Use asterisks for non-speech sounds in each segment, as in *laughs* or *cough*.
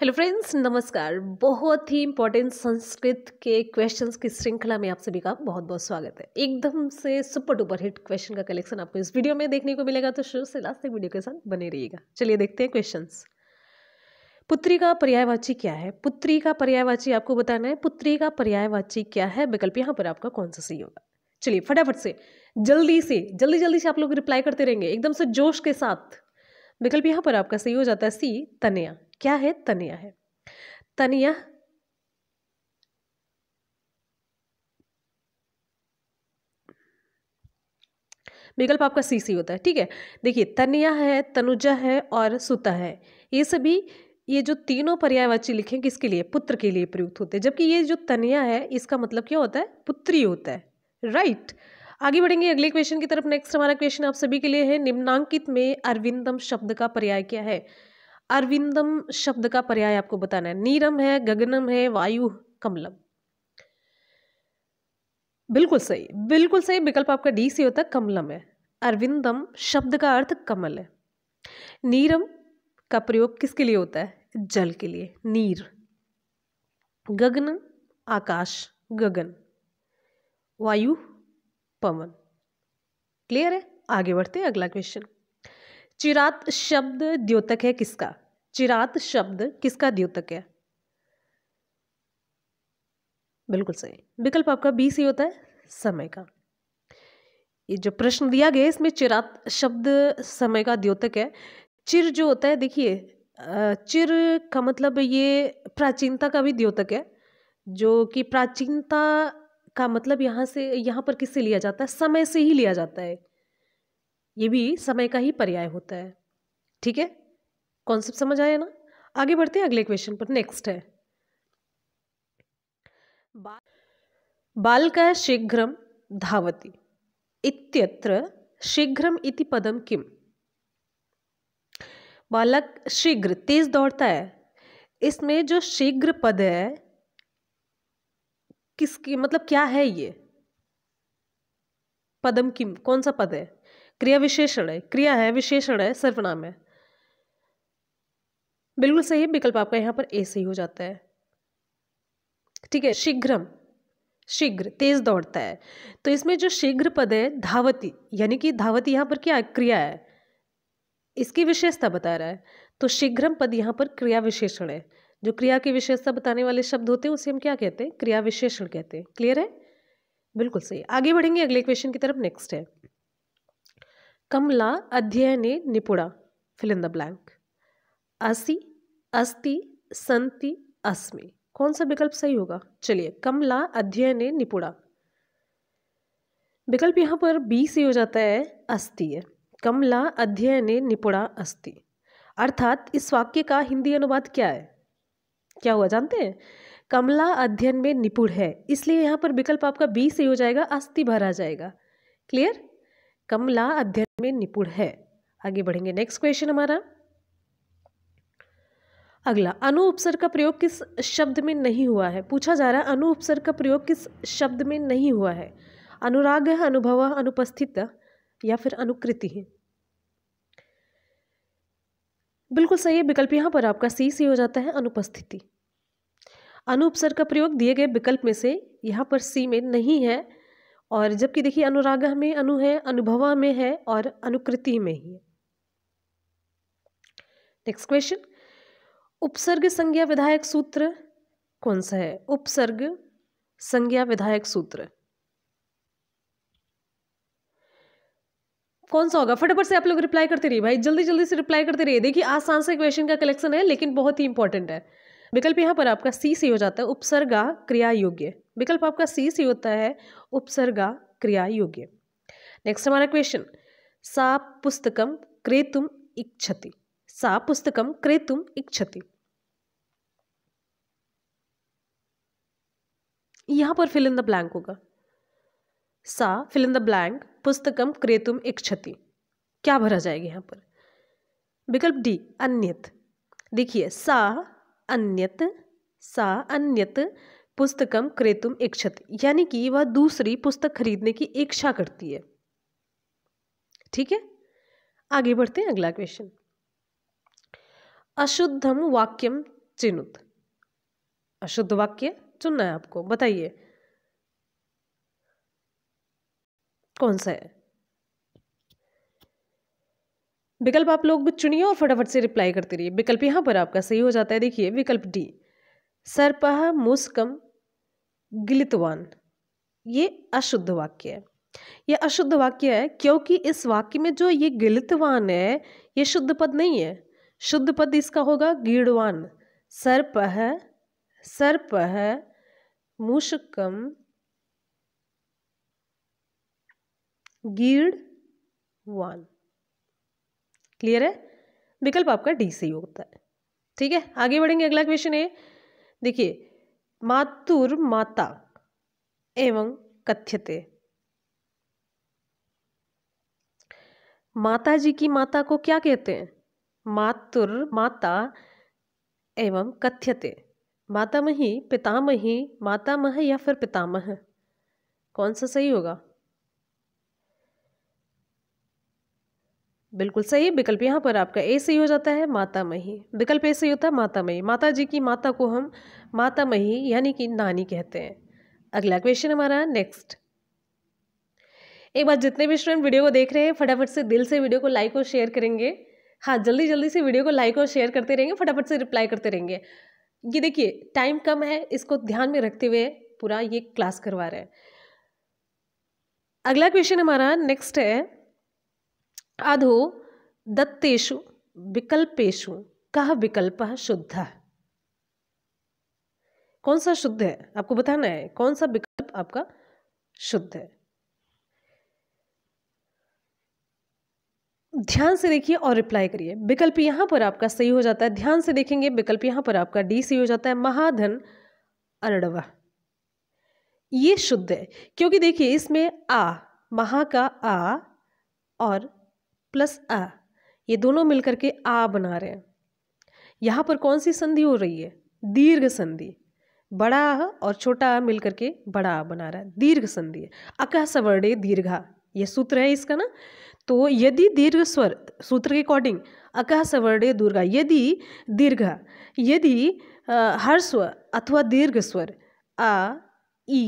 hello friends नमस्कार बहुत ही important Sanskrit के क्वेश्चंस की श्रृंखला में आप सभी का बहुत बहुत स्वागत है एकदम से सुपर डुपर हिट क्वेश्चन का कलेक्शन आपको इस वीडियो में देखने को मिलेगा तो शुरू से लास्ट तक वीडियो के साथ बने रहिएगा चलिए देखते हैं क्वेश्चंस पुत्री का पर्यायवाची क्या है पुत्री का पर्यायवाची आपको बताना है पुत्री का पर्यायवाची क्या है विकल्प यहाँ पर आपका कौन सा सही होगा चलिए फटाफट से जल्दी से जल्दी जल्दी से आप लोग रिप्लाई करते रहेंगे एकदम से जोश के साथ विकल्प यहाँ पर आपका सही हो जाता है सी तनया क्या है तनिया है तनिया विकल्प आपका सी सी होता है ठीक है देखिए तनिया है तनुजा है और सुता है ये सभी ये जो तीनों पर्यायवाची लिखे किसके लिए पुत्र के लिए प्रयुक्त होते हैं जबकि ये जो तनिया है इसका मतलब क्या होता है पुत्री होता है राइट आगे बढ़ेंगे अगले क्वेश्चन की तरफ नेक्स्ट हमारा क्वेश्चन आप सभी के लिए है निम्नांकित में अरविंदम शब्द का पर्याय क्या है अरविंदम शब्द का पर्याय आपको बताना है नीरम है गगनम है वायु कमलम बिल्कुल सही बिल्कुल सही विकल्प आपका डी से होता है कमलम है अरविंदम शब्द का अर्थ कमल है नीरम का प्रयोग किसके लिए होता है जल के लिए नीर गगन आकाश गगन वायु पवन क्लियर है आगे बढ़ते हैं अगला क्वेश्चन चिरात शब्द द्योतक है किसका चिरात शब्द किसका द्योतक है बिल्कुल सही विकल्प आपका बी सी होता है समय का ये जो प्रश्न दिया गया इसमें चिरात शब्द समय का द्योतक है चिर जो होता है देखिए चिर का मतलब ये प्राचीनता का भी द्योतक है जो कि प्राचीनता का मतलब यहाँ से यहाँ पर किससे लिया जाता है समय से ही लिया जाता है ये भी समय का ही पर्याय होता है ठीक है कॉन्सेप्ट समझ आया ना आगे बढ़ते हैं अगले क्वेश्चन पर नेक्स्ट है बाल का शीघ्रम धावती इत्यत्र शीघ्रम इति पदम किम बालक शीघ्र तेज दौड़ता है इसमें जो शीघ्र पद है किसकी मतलब क्या है ये पदम किम कौन सा पद है क्रिया विशेषण है क्रिया है विशेषण है सर्वनाम है बिल्कुल सही विकल्प आपका यहां पर ए सही हो जाता है ठीक है शीघ्रम शीघ्र तेज दौड़ता है तो इसमें जो शीघ्र पद है धावती यानी कि धावती यहां पर क्या क्रिया है इसकी विशेषता बता रहा है तो शीघ्रम पद यहां पर क्रिया विशेषण है जो क्रिया की विशेषता बताने वाले शब्द होते हैं उसे हम क्या कहते हैं क्रिया विशेषण कहते हैं क्लियर है बिल्कुल सही आगे बढ़ेंगे अगले क्वेश्चन की तरफ नेक्स्ट है कमला अध्ययने निपुणा फिल इन द ब्लैंक असी अस्ति संति अस्मि कौन सा विकल्प सही होगा चलिए कमला अध्ययने निपुणा विकल्प यहाँ पर बी से हो जाता है अस्ति है कमला अध्ययने निपुणा अस्ति अर्थात इस वाक्य का हिंदी अनुवाद क्या है क्या हुआ जानते हैं कमला अध्ययन में निपुण है इसलिए यहाँ पर विकल्प आपका बी से हो जाएगा अस्थि भरा जाएगा क्लियर कमला अध्ययन में निपुण है आगे बढ़ेंगे नेक्स्ट क्वेश्चन हमारा अगला अनु उपसर का प्रयोग किस शब्द में नहीं हुआ है पूछा जा रहा है अनु उपसर का प्रयोग किस शब्द में नहीं हुआ है अनुराग है अनुभव अनुपस्थित या फिर अनुकृति है बिल्कुल सही है विकल्प यहां पर आपका सी सी हो जाता है अनुपस्थिति अनुपसर का प्रयोग दिए गए विकल्प में से यहां पर सी में नहीं है और जबकि देखिए अनुराग में अनु है अनुभवा में है और अनुकृति में ही है नेक्स्ट क्वेश्चन उपसर्ग संज्ञा विधायक सूत्र कौन सा है उपसर्ग संज्ञा विधायक सूत्र कौन सा होगा फटाफट से आप लोग रिप्लाई करते रहिए भाई जल्दी जल्दी से रिप्लाई करते रहिए देखिए आसान से क्वेश्चन का कलेक्शन है लेकिन बहुत ही इंपॉर्टेंट है विकल्प यहाँ पर आपका सी सी हो जाता है उपसर्गा क्रिया योग्य विकल्प आपका सी सी होता है उपसर्गा क्रिया योग्य नेक्स्ट हमारा क्वेश्चन सा पुस्तकम क्रेतुम इच्छति सा पुस्तकम क्रेतुम इच्छति यहाँ पर फिल इन द ब्लैंक होगा सा फिल इन द ब्लैंक पुस्तकम क्रेतुम इच्छति क्या भरा जाएगा यहाँ पर विकल्प डी अन्यत देखिए सा अन्यत सा अन्यत पुस्तकम क्रेतुम इच्छत यानी कि वह दूसरी पुस्तक खरीदने की इच्छा करती है ठीक है आगे बढ़ते हैं अगला क्वेश्चन अशुद्धम वाक्यम चिन्हुत अशुद्ध वाक्य चुनना है आपको बताइए कौन सा है विकल्प आप लोग चुनिए और फटाफट से रिप्लाई करते रहिए विकल्प यहाँ पर आपका सही हो जाता है देखिए विकल्प डी सर्पह मुस्कम गिलितवान ये अशुद्ध वाक्य है यह अशुद्ध वाक्य है क्योंकि इस वाक्य में जो ये गिलितवान है ये शुद्ध पद नहीं है शुद्ध पद इसका होगा गीड़वान सर्पह सर्पह मुस्कम गीड़वान क्लियर है विकल्प आपका डी सही होता है ठीक है आगे बढ़ेंगे अगला क्वेश्चन है देखिए मातुर माता एवं कथ्यते माता जी की माता को क्या कहते हैं मातुर माता एवं कथ्यते मातामही पितामही मातामह या फिर पितामह कौन सा सही होगा बिल्कुल सही विकल्प यहाँ पर आपका ए सही हो जाता है माता मही विकल्प ए सही होता है माता मही माता जी की माता को हम माता मही यानी कि नानी कहते हैं अगला क्वेश्चन हमारा नेक्स्ट एक बार जितने भी स्टूडेंट वीडियो को देख रहे हैं फटाफट से दिल से वीडियो को लाइक और शेयर करेंगे हाँ जल्दी जल्दी से वीडियो को लाइक और शेयर करते रहेंगे फटाफट से रिप्लाई करते रहेंगे ये देखिए टाइम कम है इसको ध्यान में रखते हुए पूरा ये क्लास करवा रहे हैं अगला क्वेश्चन हमारा नेक्स्ट है अधो दत्तेषु विकल्पेशु कह विकल्प शुद्ध है कौन सा शुद्ध है आपको बताना है कौन सा विकल्प आपका शुद्ध है ध्यान से देखिए और रिप्लाई करिए विकल्प यहां पर आपका सही हो जाता है ध्यान से देखेंगे विकल्प यहां पर आपका डी सही हो जाता है महाधन अरड़वा ये शुद्ध है क्योंकि देखिए इसमें आ महा का आ और प्लस अ ये दोनों मिलकर के आ बना रहे हैं यहाँ पर कौन सी संधि हो रही है दीर्घ संधि बड़ा आ और छोटा आ मिलकर के बड़ा आ बना रहा है दीर्घ संधि है अकह सवर्णे दीर्घा ये सूत्र है इसका ना तो यदि दीर्घ स्वर सूत्र के अकॉर्डिंग अकह सवर्णे दुर्गा यदि दीर्घ यदि हर स्वर अथवा दीर्घ स्वर आ ई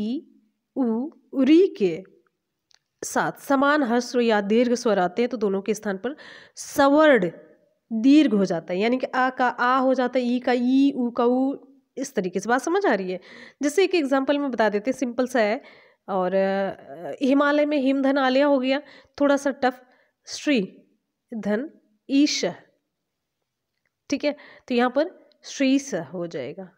उ री के साथ समान हर्स्व या दीर्घ स्वर आते हैं तो दोनों के स्थान पर सवर्ण दीर्घ हो जाता है यानी कि आ का आ हो जाता है ई का ई ऊ का ऊ इस तरीके से बात समझ आ रही है जैसे एक एग्जांपल में बता देते सिंपल सा है और हिमालय में हिमधन आलिया हो गया थोड़ा सा टफ श्री धन ईश ठीक है तो यहाँ पर श्री स हो जाएगा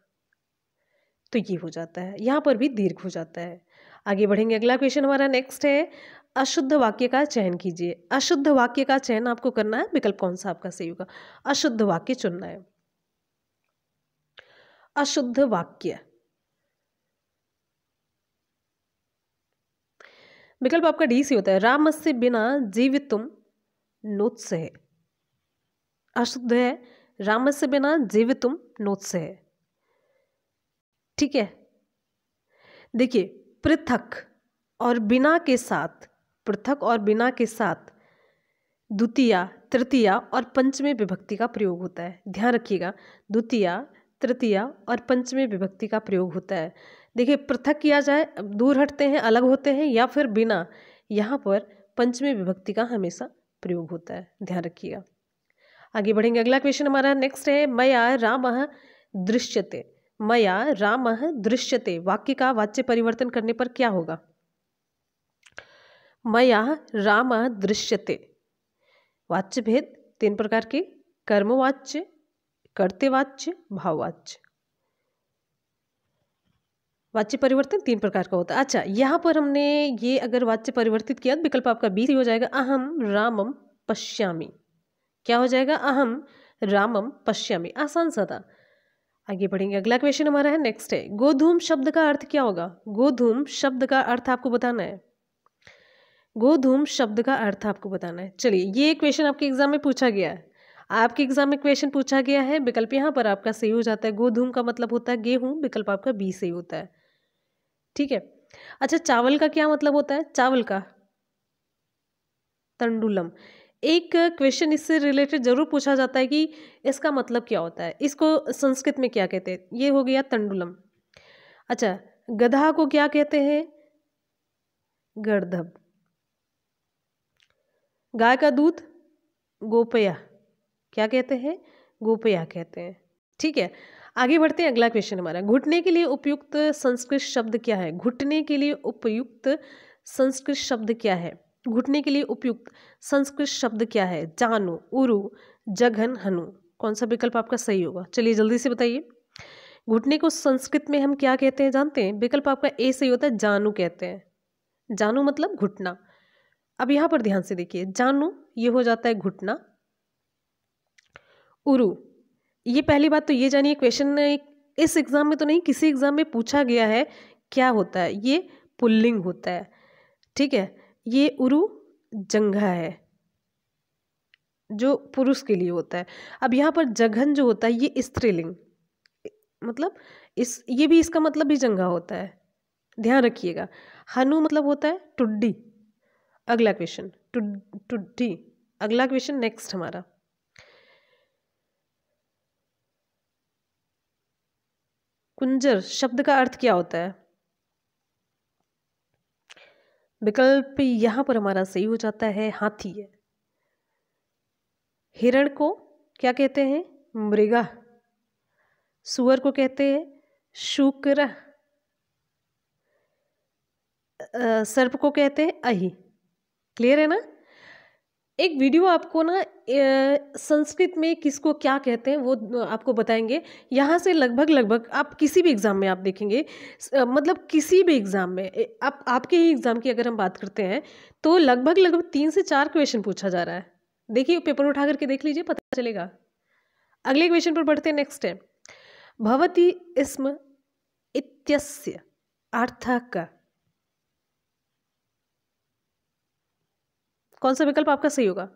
तो ये हो जाता है यहाँ पर भी दीर्घ हो जाता है आगे बढ़ेंगे अगला क्वेश्चन हमारा नेक्स्ट है अशुद्ध वाक्य का चयन कीजिए अशुद्ध वाक्य का चयन आपको करना है विकल्प कौन सा आपका सही होगा अशुद्ध वाक्य चुनना है अशुद्ध वाक्य विकल्प आपका डी सी होता है राम से बिना जीवित तुम नोत्स है अशुद्ध है राम से बिना जीवित तुम नोत्स है ठीक है देखिए पृथक और बिना के साथ पृथक और बिना के साथ द्वितीया तृतीया और पंचमी विभक्ति का प्रयोग होता है ध्यान रखिएगा द्वितीया तृतीया और पंचमी विभक्ति का प्रयोग होता है देखिए पृथक किया जाए दूर हटते हैं अलग होते हैं या फिर बिना यहाँ पर पंचमी विभक्ति का हमेशा प्रयोग होता है ध्यान रखिएगा आगे बढ़ेंगे अगला क्वेश्चन हमारा नेक्स्ट है मया राम दृश्यते मया राम दृश्यते वाक्य का वाच्य परिवर्तन करने पर क्या होगा मया राम दृश्यते वाच्य भेद तीन प्रकार के कर्मवाच्य कर्तवाच्य भाववाच्य वाच्य परिवर्तन तीन प्रकार का होता है अच्छा यहाँ पर हमने ये अगर वाच्य परिवर्तित किया तो विकल्प आपका बी हो जाएगा अहम रामम पश्यामी क्या हो जाएगा अहम रामम पश्यामी आसान सा था आगे बढ़ेंगे अगला क्वेश्चन हमारा है नेक्स्ट है गोधूम शब्द का अर्थ क्या होगा गोधूम शब्द का अर्थ आपको बताना है गोधूम शब्द का अर्थ आपको बताना है चलिए ये क्वेश्चन आपके एग्जाम में पूछा गया है आपके एग्जाम में क्वेश्चन पूछा गया है विकल्प यहाँ पर आपका सही हो जाता है गोधूम का मतलब होता है गेहूं विकल्प आपका बी सही होता है ठीक है अच्छा चावल का क्या मतलब होता है चावल का तंडुलम एक क्वेश्चन इससे रिलेटेड ज़रूर पूछा जाता है कि इसका मतलब क्या होता है इसको संस्कृत में क्या कहते हैं ये हो गया तंडुलम अच्छा गधा को क्या कहते हैं गर्धब गाय का दूध गोपया क्या कहते हैं गोपया कहते हैं ठीक है आगे बढ़ते हैं अगला क्वेश्चन हमारा घुटने के लिए उपयुक्त संस्कृत शब्द क्या है घुटने के लिए उपयुक्त संस्कृत शब्द क्या है घुटने के लिए उपयुक्त संस्कृत शब्द क्या है जानु उरु जघन हनु कौन सा विकल्प आपका सही होगा चलिए जल्दी से बताइए घुटने को संस्कृत में हम क्या कहते हैं जानते हैं विकल्प आपका ए सही होता है जानु कहते हैं जानु मतलब घुटना अब यहां पर ध्यान से देखिए जानु ये हो जाता है घुटना उरु ये पहली बात तो ये जानिए क्वेश्चन इस एग्ज़ाम में तो नहीं किसी एग्ज़ाम में पूछा गया है क्या होता है ये पुल्लिंग होता है ठीक है ये उरु जंघा है जो पुरुष के लिए होता है अब यहाँ पर जघन जो होता है ये स्त्रीलिंग मतलब इस ये भी इसका मतलब भी जंघा होता है ध्यान रखिएगा हनु मतलब होता है टुड्डी अगला क्वेश्चन टुड्डी अगला क्वेश्चन नेक्स्ट हमारा कुंजर शब्द का अर्थ क्या होता है विकल्प यहां पर हमारा सही हो जाता है हाथी है हिरण को क्या कहते हैं मृगा सुअर को कहते हैं शुक्र सर्प को कहते हैं अहि क्लियर है ना एक वीडियो आपको ना संस्कृत में किसको क्या कहते हैं वो आपको बताएंगे यहाँ से लगभग लगभग आप किसी भी एग्ज़ाम में आप देखेंगे मतलब किसी भी एग्ज़ाम में आप आपके ही एग्ज़ाम की अगर हम बात करते हैं तो लगभग लगभग तीन से चार क्वेश्चन पूछा जा रहा है देखिए पेपर उठा करके देख लीजिए पता चलेगा अगले क्वेश्चन पर बढ़ते हैं नेक्स्ट है भवती इसम इत्यस्य अर्थ का कौन सा विकल्प आपका सही होगा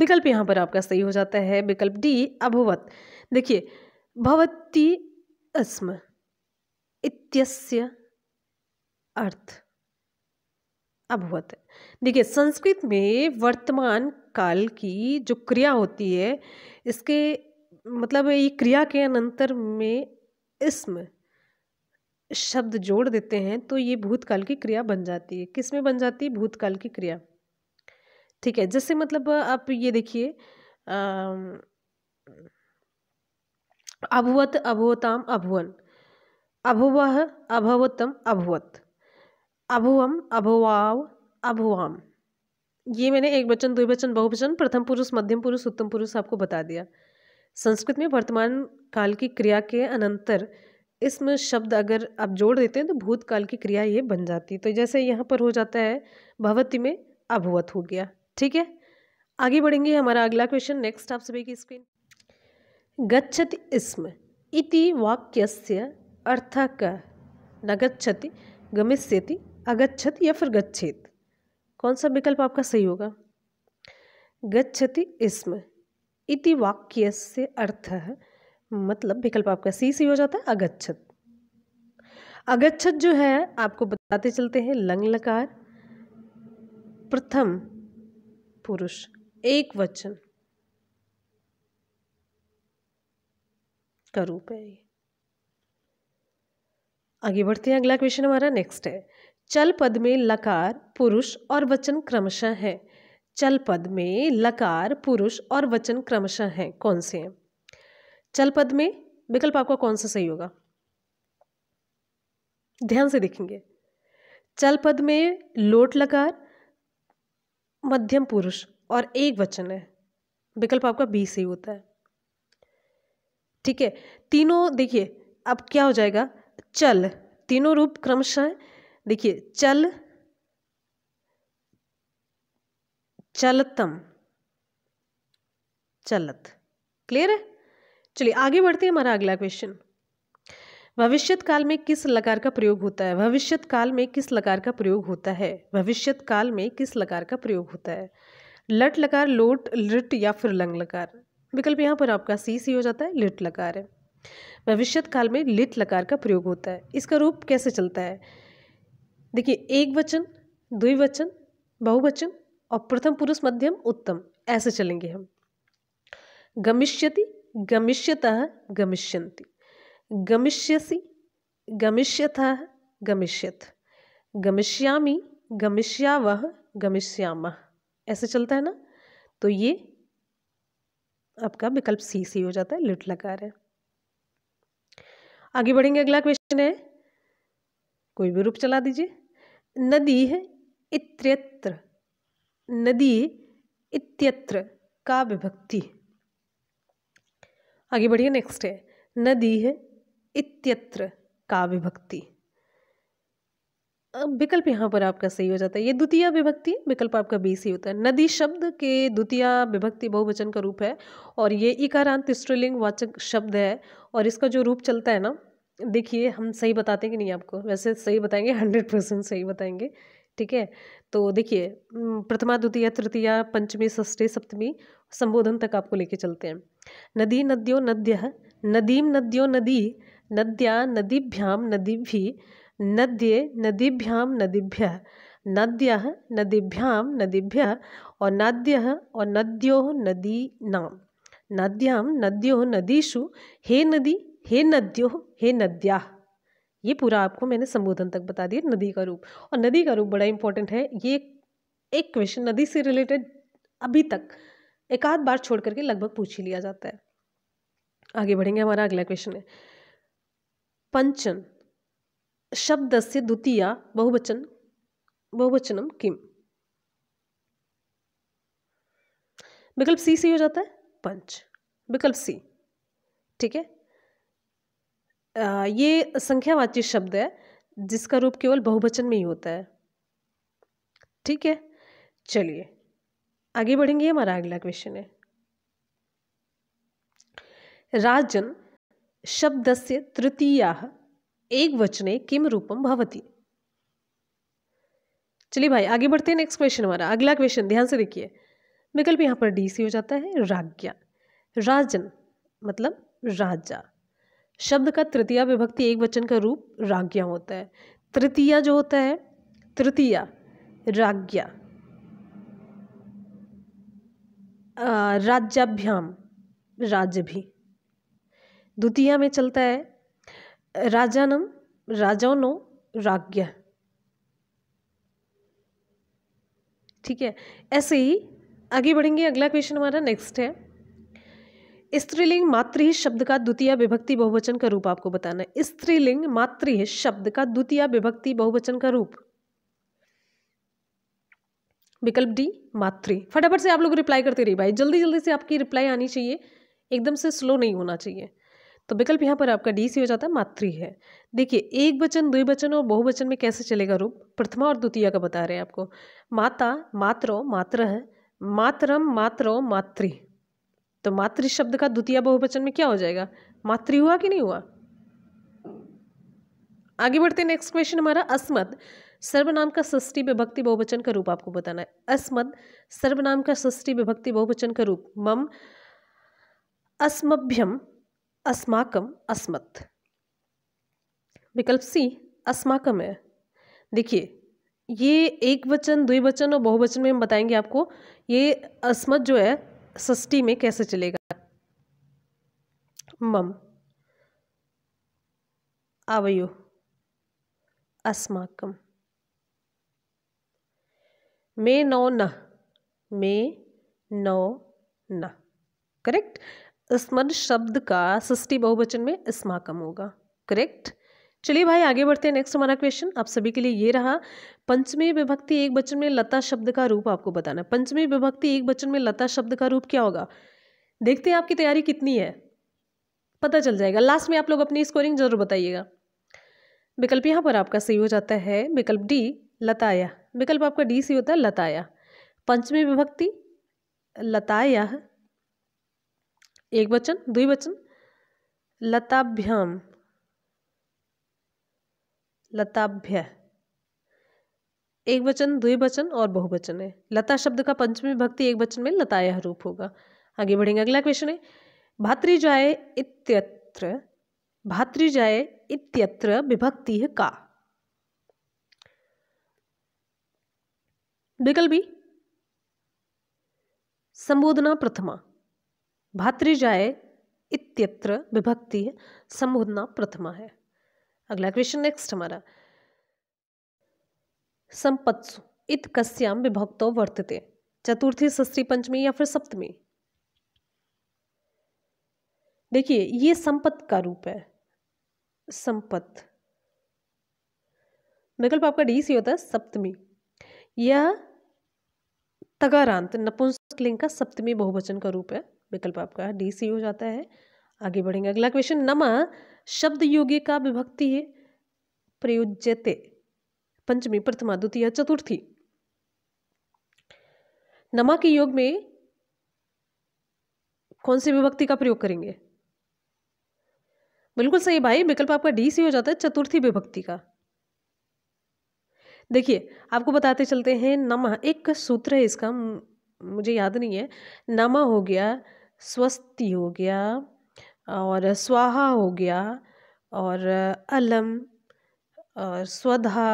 विकल्प यहां पर आपका सही हो जाता है विकल्प डी अभवत देखिए भवती अस्म इत्यस्य अर्थ अभवत देखिए संस्कृत में वर्तमान काल की जो क्रिया होती है इसके मतलब ये क्रिया के अनंतर में इसम शब्द जोड़ देते हैं तो ये भूतकाल की क्रिया बन जाती है किस में बन जाती है भूतकाल की क्रिया ठीक है जैसे मतलब आप ये देखिए अभवत अभवताम अभुवन अभुवह अभवतम अभवत अभुवम अभुवाव अभुवाम ये मैंने एक वचन द्विवचन बहुवचन प्रथम पुरुष मध्यम पुरुष उत्तम पुरुष आपको बता दिया संस्कृत में वर्तमान काल की क्रिया के अनंतर इसमें शब्द अगर आप जोड़ देते हैं तो भूतकाल की क्रिया ये बन जाती है तो जैसे यहाँ पर हो जाता है भवती में अभवत हो गया ठीक है आगे बढ़ेंगे हमारा अगला क्वेश्चन नेक्स्ट आप सभी की स्क्रीन गच्छति इसम इति वाक्यस्य अर्थ क न गच्छति गमिष्यति अगच्छति या फिर गच्छेत कौन सा विकल्प आपका सही होगा गच्छति इसम इति वाक्य से अर्थ है मतलब विकल्प आपका सी सी हो जाता है अगच्छत अगच्छत जो है आपको बताते चलते हैं लंग लकार प्रथम पुरुष एक वचन का रूप है ये आगे बढ़ते हैं अगला क्वेश्चन हमारा नेक्स्ट है चल पद में लकार पुरुष और वचन क्रमशः है चल पद में लकार पुरुष और वचन क्रमशः हैं कौन से हैं चल पद में विकल्प आपका कौन सा सही होगा ध्यान से देखेंगे चल पद में लोट लकार मध्यम पुरुष और एक वचन है विकल्प आपका बी सही होता है ठीक है तीनों देखिए अब क्या हो जाएगा चल तीनों रूप क्रमशः देखिए चल चलतम चलत क्लियर है चलिए आगे बढ़ते हैं हमारा अगला क्वेश्चन भविष्यत काल में किस लकार का प्रयोग होता है भविष्यत काल में किस लकार का प्रयोग होता है भविष्यत काल में किस लकार का प्रयोग होता है लट लकार लोट लिट या फिर लंग लकार विकल्प यहाँ पर आपका सी सी हो जाता है लिट लकार है भविष्यत काल में लिट लकार का प्रयोग होता है इसका रूप कैसे चलता है देखिए एक वचन द्विवचन बहुवचन और प्रथम पुरुष मध्यम उत्तम ऐसे चलेंगे हम गमिष्यति गमिष्यतः गमिष्यन्ति गमिष्यसि गमिष्यथः गमिष्यथ गमिष्यामि गमिष्यावह गमिष्यामह ऐसे चलता है ना तो ये आपका विकल्प सी सी हो जाता है लिट लकार है आगे बढ़ेंगे अगला क्वेश्चन है कोई भी रूप चला दीजिए नदी है इत्यत्र नदी इत्यत्र का विभक्ति आगे बढ़िए नेक्स्ट है नदी है इत्यत्र का विभक्ति विकल्प यहाँ पर आपका सही हो जाता है ये द्वितीय विभक्ति विकल्प आपका बी सी होता है नदी शब्द के द्वितीय विभक्ति बहुवचन का रूप है और ये इकारांत स्त्रीलिंग वाचक शब्द है और इसका जो रूप चलता है ना देखिए हम सही बताते हैं कि नहीं आपको वैसे सही बताएंगे हंड्रेड परसेंट सही बताएंगे ठीक है तो देखिए प्रथमा द्वितीय तृतीया पंचमी षष्ठी सप्तमी संबोधन तक आपको लेके चलते हैं नदी नद्यो नद्य नदीम नद्यो नदी नद्या नदीभ्याम नदीभि नद्य नदीभ्याम नदीभ्य नद्य नदीभ्याम नदीभ्य और नद्य और नद्यो नदी नाम नद्याम नद्यो नदीषु हे नदी हे नद्यो हे नद्या ये पूरा आपको मैंने संबोधन तक बता दिया नदी का रूप और नदी का रूप बड़ा इंपॉर्टेंट है ये एक क्वेश्चन नदी से रिलेटेड अभी तक एक आध बार छोड़ करके लगभग पूछ ही लिया जाता है आगे बढ़ेंगे हमारा अगला क्वेश्चन है पंचन शब्द से द्वितीय बहुवचन बहुवचनम किम विकल्प सी सी हो जाता है पंच विकल्प सी ठीक है ये संख्यावाची शब्द है जिसका रूप केवल बहुवचन में ही होता है ठीक है चलिए आगे बढ़ेंगे हमारा अगला क्वेश्चन है राजन शब्दस्य एक वचने किम रूपम भवती चलिए भाई आगे बढ़ते हैं नेक्स्ट क्वेश्चन हमारा अगला क्वेश्चन ध्यान से देखिए विकल्प यहाँ पर डी सी हो जाता है राज्ञा राजन मतलब राजा शब्द का तृतीया विभक्ति एक वचन का रूप राज्ञा होता है तृतीया जो होता है तृतीया राज्ञा राज्याभ्याम राज्य भी द्वितीय में चलता है राजानम नो राज्ञ ठीक है ऐसे ही आगे बढ़ेंगे अगला क्वेश्चन हमारा नेक्स्ट है स्त्रीलिंग मातृ शब्द का द्वितीय विभक्ति बहुवचन का रूप आपको बताना है स्त्रीलिंग मातृ शब्द का द्वितीय विभक्ति बहुवचन का रूप विकल्प डी मातृ फटाफट से आप लोग रिप्लाई करते रहिए भाई जल्दी जल्दी से आपकी रिप्लाई आनी चाहिए एकदम से स्लो नहीं होना चाहिए तो विकल्प यहाँ पर आपका डी सी हो जाता है मातृ है देखिए एक वचन द्विवचन और बहुवचन में कैसे चलेगा रूप प्रथमा और द्वितीय का बता रहे हैं आपको माता मातृ मात्र है मातरम मातरो मातृ तो मातृ शब्द का द्वितीय बहुवचन में क्या हो जाएगा मातृ हुआ कि नहीं हुआ आगे बढ़ते हैं नेक्स्ट क्वेश्चन हमारा अस्मद सर्वनाम का षष्ठी विभक्ति बहुवचन का रूप आपको बताना है अस्मद सर्वनाम का षष्ठी विभक्ति बहुवचन का रूप मम अस्मभ्यम अस्माकम अस्मत् विकल्प सी अस्माकम है देखिए ये एक वचन द्विवचन और बहुवचन में हम बताएंगे आपको ये अस्मत जो है षष्टी में कैसे चलेगा मम आवयो अस्माकम मे नौ न मे नौ न करेक्ट स्मर शब्द का सृष्टि बहुवचन में स्माकम होगा करेक्ट चलिए भाई आगे बढ़ते हैं नेक्स्ट हमारा क्वेश्चन आप सभी के लिए ये रहा पंचमी विभक्ति एक बचन में लता शब्द का रूप आपको बताना पंचमी विभक्ति एक बचन में लता शब्द का रूप क्या होगा देखते हैं आपकी तैयारी कितनी है पता चल जाएगा लास्ट में आप लोग अपनी स्कोरिंग जरूर बताइएगा विकल्प यहाँ पर आपका सही हो जाता है विकल्प डी लताया विकल्प आपका डी सी होता है लताया पंचमी विभक्ति लताया एक दुई द्विवचन लताभ्याम लताभ्य एक वचन द्विवचन और बहुवचन है लता शब्द का पंचमी भक्ति एक वचन में लताया रूप होगा आगे बढ़ेंगे अगला क्वेश्चन है भातृजाए इत्यत्र भातृजाए इत्यत्र विभक्ति का विकल्प भी संबोधना प्रथमा भातृजाए इत्यत्र विभक्ति संबोधना प्रथमा है अगला क्वेश्चन नेक्स्ट हमारा संपत्सु इत कस्याम विभक्तो वर्तते चतुर्थी षष्ठी पंचमी या फिर सप्तमी देखिए ये संपत्त का रूप है संपत्त विकल्प आपका डी सी होता है सप्तमी यह तगारांत नपुंसकलिंग का सप्तमी बहुवचन का रूप है विकल्प आपका डी सी हो जाता है आगे बढ़ेंगे अगला क्वेश्चन नमः शब्द योगे का विभक्ति है प्रयोज्यते पंचमी प्रथमा द्वितीय चतुर्थी नमा के योग में कौन सी विभक्ति का प्रयोग करेंगे बिल्कुल सही भाई विकल्प आपका डी सी हो जाता है चतुर्थी विभक्ति का देखिए आपको बताते चलते हैं नम एक सूत्र है इसका मुझे याद नहीं है नम हो गया स्वस्ति हो गया और स्वाहा हो गया और अलम और स्वधा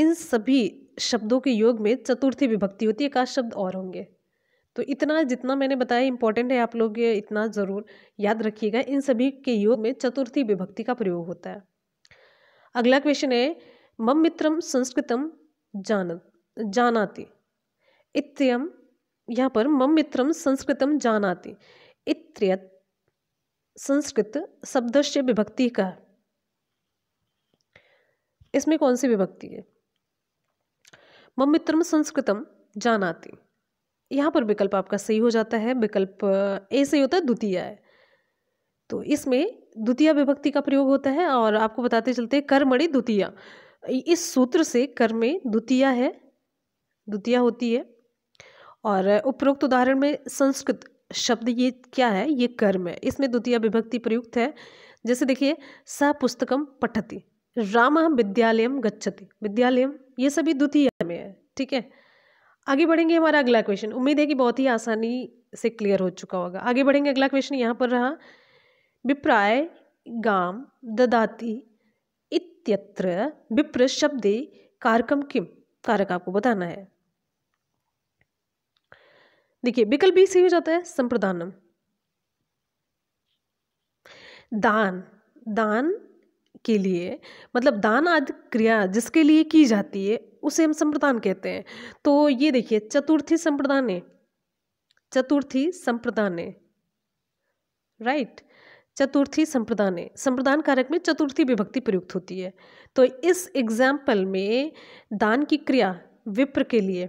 इन सभी शब्दों के योग में चतुर्थी विभक्ति होती है काश शब्द और होंगे तो इतना जितना मैंने बताया इंपॉर्टेंट है आप लोग इतना ज़रूर याद रखिएगा इन सभी के योग में चतुर्थी विभक्ति का प्रयोग होता है अगला क्वेश्चन है मम मित्रम संस्कृतम जान जानाति इतम यहाँ पर मम मित्रम संस्कृतम जानाति इत्रियत संस्कृत शब्द से विभक्ति का इसमें कौन सी विभक्ति है मम मित्र संस्कृतम जानाती यहाँ पर विकल्प आपका सही हो जाता है विकल्प ए सही होता है द्वितीय है तो इसमें द्वितीय विभक्ति का प्रयोग होता है और आपको बताते चलते हैं कर्मणि द्वितीय इस सूत्र से कर्मे द्वितीय है द्वितीय होती है और उपरोक्त उदाहरण में संस्कृत शब्द ये क्या है ये कर्म है इसमें द्वितीय विभक्ति प्रयुक्त है जैसे देखिए स पुस्तकम पठती राम विद्यालय गच्छति विद्यालय ये सभी द्वितीय में है ठीक है आगे बढ़ेंगे हमारा अगला क्वेश्चन उम्मीद है कि बहुत ही आसानी से क्लियर हो चुका होगा आगे बढ़ेंगे अगला क्वेश्चन यहाँ पर रहा विप्राय गाम ददाती इत्यत्र विप्र शब्दे कारकम किम कारक आपको बताना है देखिए विकल्प बी सी हो जाता है संप्रदानम दान दान के लिए मतलब दान आदि क्रिया जिसके लिए की जाती है उसे हम संप्रदान कहते हैं तो ये देखिए चतुर्थी संप्रदाने चतुर्थी संप्रदाने राइट चतुर्थी संप्रदाने संप्रदान कारक में चतुर्थी विभक्ति प्रयुक्त होती है तो इस एग्जाम्पल में दान की क्रिया विप्र के लिए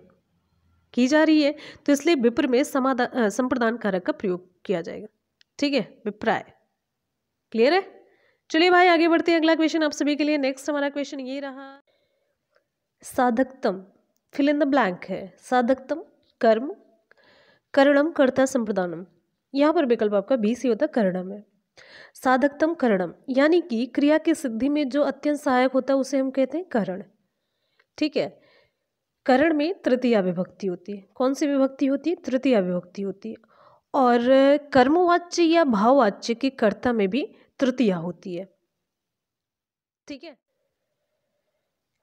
की जा रही है तो इसलिए विप्र में समाधान संप्रदान कारक का प्रयोग किया जाएगा ठीक है विप्राय क्लियर है चलिए भाई आगे बढ़ते हैं अगला क्वेश्चन आप सभी के लिए नेक्स्ट हमारा क्वेश्चन ये रहा साधकतम फिल इन द ब्लैंक है साधकतम कर्म करणम कर्ता संप्रदानम यहाँ पर विकल्प आपका बी सी होता करणम है साधकतम करणम यानी कि क्रिया की सिद्धि में जो अत्यंत सहायक होता है उसे हम कहते हैं करण ठीक है करण में तृतीय विभक्ति होती है कौन सी विभक्ति होती है तृतीय विभक्ति होती है और कर्मवाच्य या भाववाच्य के कर्ता में भी तृतीय होती है ठीक है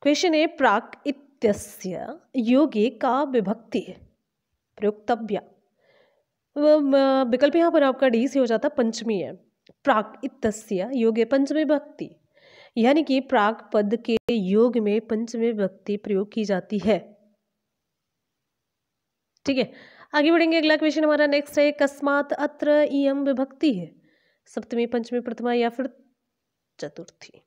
क्वेश्चन है प्राक इत्यस्य योगे का विभक्ति है प्रयोक्तव्या विकल्प यहाँ पर आपका डी से हो जाता पंचमी है प्राक इत्यस्य योगे पंचमी भक्ति यानी कि प्राग पद के योग में पंचमी विभक्ति प्रयोग की जाती है ठीक है आगे बढ़ेंगे अगला क्वेश्चन हमारा नेक्स्ट है कस्मात अत्र इम विभक्ति है सप्तमी पंचमी प्रथमा या फिर चतुर्थी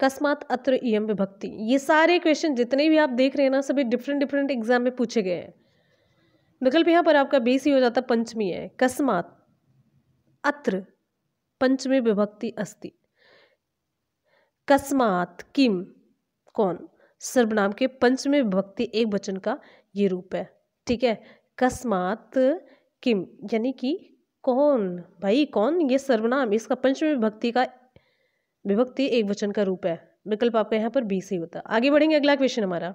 कस्मात अत्र इम विभक्ति ये सारे क्वेश्चन जितने भी आप देख रहे हैं ना सभी डिफरेंट डिफरेंट एग्जाम में पूछे गए हैं विकल्प यहाँ पर आपका बेस ही हो जाता पंचमी है कस्मात अत्र पंचमी विभक्ति अस्ति कस्मात किम कौन सर्वनाम के पंचमी विभक्ति एक वचन का ये रूप है ठीक है कस्मात किम यानी कि कौन भाई कौन ये सर्वनाम इसका पंचमी विभक्ति का विभक्ति एक वचन का रूप है विकल्प आपका यहाँ पर बी सी होता है आगे बढ़ेंगे अगला क्वेश्चन हमारा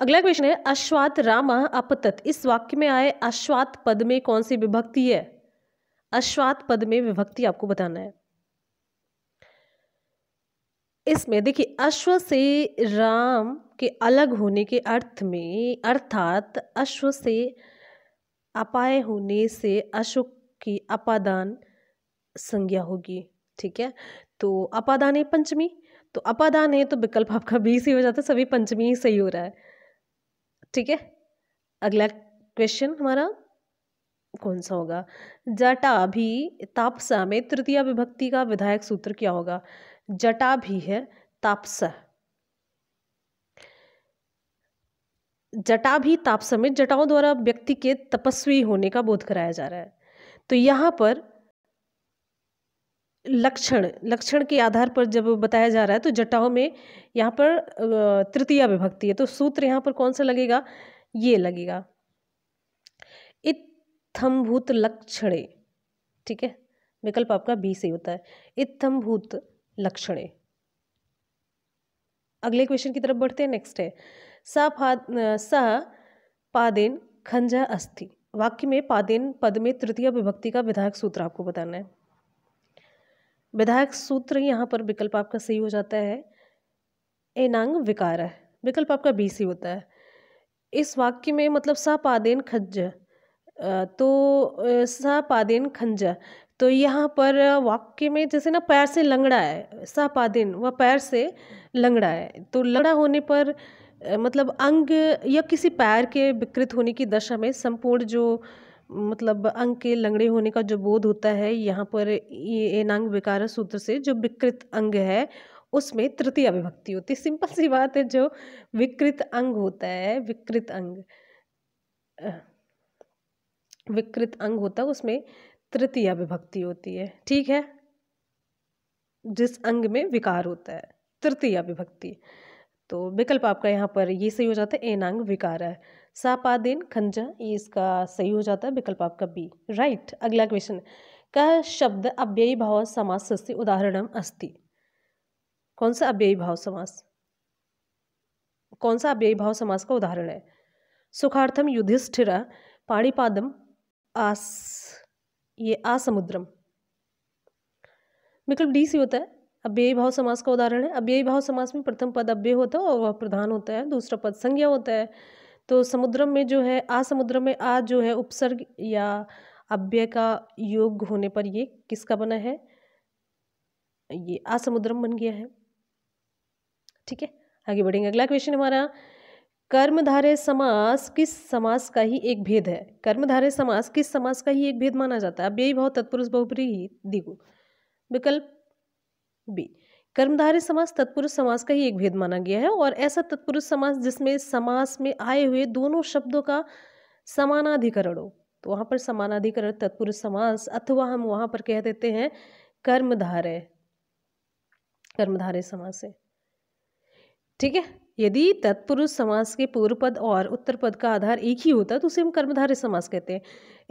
अगला क्वेश्चन है अश्वात रामा अपतत इस वाक्य में आए अश्वात पद में कौन सी विभक्ति है अश्वात पद में विभक्ति आपको बताना है इसमें देखिए अश्व से राम के अलग होने के अर्थ में अर्थात अश्व से अपाय होने से अश्व की अपादान संज्ञा होगी ठीक है तो अपादान है पंचमी तो अपादान है तो विकल्प आपका बीस ही हो जाता है सभी पंचमी ही सही हो रहा है ठीक है अगला क्वेश्चन हमारा कौन सा होगा जटा भी तापसा में तृतीय विभक्ति का विधायक सूत्र क्या होगा जटा भी है तापस जटा भी तापस में जटाओं द्वारा व्यक्ति के तपस्वी होने का बोध कराया जा रहा है तो यहाँ पर लक्षण लक्षण के आधार पर जब बताया जा रहा है तो जटाओं में यहाँ पर तृतीया विभक्ति है तो सूत्र यहाँ पर कौन सा लगेगा ये लगेगा इत्थम्भूत लक्षणे ठीक है विकल्प आपका बी से होता है इत्थम्भूत लक्षणे अगले क्वेश्चन की तरफ बढ़ते हैं नेक्स्ट है स पाद स पादेन खंजा अस्थि वाक्य में पादेन पद में तृतीय विभक्ति का विधायक सूत्र आपको बताना है विधायक सूत्र यहाँ पर विकल्प आपका सही हो जाता है एनांग विकार है विकल्प आपका बी सी होता है इस वाक्य में मतलब स पादेन खंज तो स पादेन खंज तो यहाँ पर वाक्य में जैसे ना पैर से लंगड़ा है दिन वह पैर से लंगड़ा है तो लंगड़ा होने पर मतलब अंग या किसी पैर के विकृत होने की दशा में संपूर्ण जो मतलब अंग के लंगड़े होने का जो बोध होता है यहाँ पर ये नांग विकार सूत्र से जो विकृत अंग है उसमें तृतीय विभक्ति होती है सिंपल सी बात है जो विकृत अंग होता है विकृत अंग विकृत अंग होता है उसमें तृतीय विभक्ति होती है ठीक है जिस अंग में विकार होता है तृतीय विभक्ति तो विकल्प आपका यहाँ पर ये सही हो जाता है एनांग विकार है सापादिन खंजा ये इसका सही हो जाता है विकल्प आपका बी राइट अगला क्वेश्चन कह शब्द अव्ययी भाव समास से उदाहरणम अस्ति कौन सा अव्ययी भाव समास कौन सा अव्ययी भाव समास का उदाहरण है सुखार्थम युधिष्ठिरा पाणीपादम आस ये आसमुद्रम विकल्प डी सी होता है अव्ययी भाव समास का उदाहरण है अव्ययी भाव समास में प्रथम पद अव्यय होता है और वह प्रधान होता है दूसरा पद संज्ञा होता है तो समुद्रम में जो है आ में आ जो है उपसर्ग या अव्यय का योग होने पर ये किसका बना है ये आसमुद्रम बन गया है ठीक है आगे बढ़ेंगे अगला क्वेश्चन हमारा कर्मधारय समास किस समास का ही एक भेद है कर्मधारय समास किस समास का ही एक भेद माना जाता है अब यही बहुत तत्पुरुष बहुप्री ही दिगु विकल्प बी कर्मधारय समास तत्पुरुष समास का ही एक भेद माना गया है और ऐसा तत्पुरुष समास जिसमें समास में आए हुए दोनों शब्दों का समानाधिकरण हो तो वहाँ पर समानाधिकरण तत्पुरुष समास अथवा हम वहाँ पर कह देते हैं कर्मधारय कर्मधारय समास ठीक है यदि तत्पुरुष समास के पूर्व पद और उत्तर पद का आधार एक ही होता तो उसे हम कर्मधारय समास कहते हैं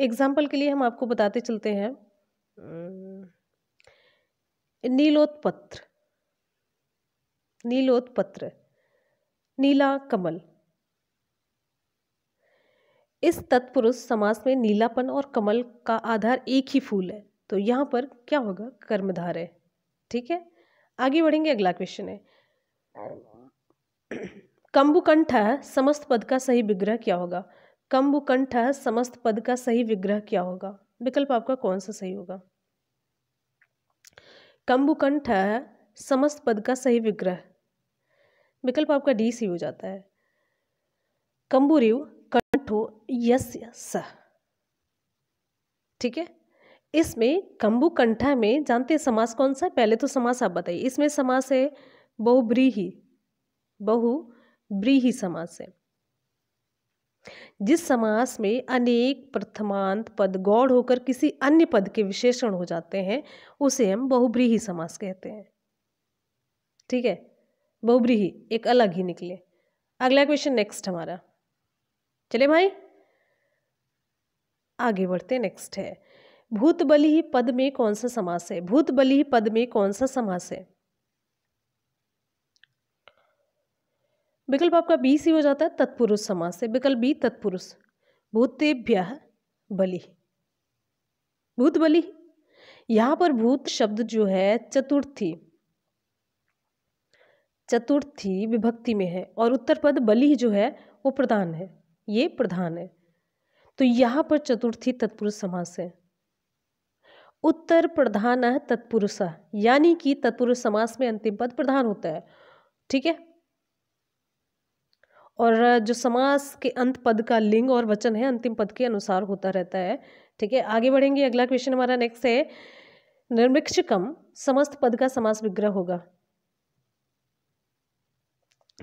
एग्जाम्पल के लिए हम आपको बताते चलते हैं नीलोत्पत्र नीलोत्पत्र नीला कमल इस तत्पुरुष समास में नीलापन और कमल का आधार एक ही फूल है तो यहां पर क्या होगा कर्मधारय ठीक है आगे बढ़ेंगे अगला क्वेश्चन है है समस्त पद का सही विग्रह क्या होगा है समस्त पद का सही विग्रह क्या होगा विकल्प आपका कौन सा सही होगा है समस्त पद का सही विग्रह विकल्प आपका डी सी हो जाता है कंबुरीव कंठो यस स ठीक है इसमें कंबुकंठ में जानते समास कौन सा है पहले तो समास आप बताइए इसमें समास है बहुब्रीही बहु ब्रीही समास है जिस समास में अनेक प्रथमांत पद गौड़ होकर किसी अन्य पद के विशेषण हो जाते हैं उसे हम बहुब्रीही समास कहते हैं ठीक है बहुब्रीही एक अलग ही निकले अगला क्वेश्चन नेक्स्ट हमारा चले भाई आगे बढ़ते नेक्स्ट है भूतबलि पद में कौन सा समास है भूतबलि पद में कौन सा समास है विकल्प आपका बी सी हो जाता है तत्पुरुष समास से विकल्प बी तत्पुरुष भूतेभ्य बलि भूत बलि यहां पर भूत शब्द जो है चतुर्थी चतुर्थी विभक्ति में है और उत्तर पद बलि जो है वो प्रधान है ये प्रधान है तो यहां पर चतुर्थी तत्पुरुष समास है उत्तर प्रधान तत्पुरुष यानी कि तत्पुरुष समास में अंतिम पद प्रधान होता है ठीक है और जो समास के अंत पद का लिंग और वचन है अंतिम पद के अनुसार होता रहता है ठीक है आगे बढ़ेंगे अगला क्वेश्चन हमारा नेक्स्ट है निर्मिक्षकम समस्त पद का समास विग्रह होगा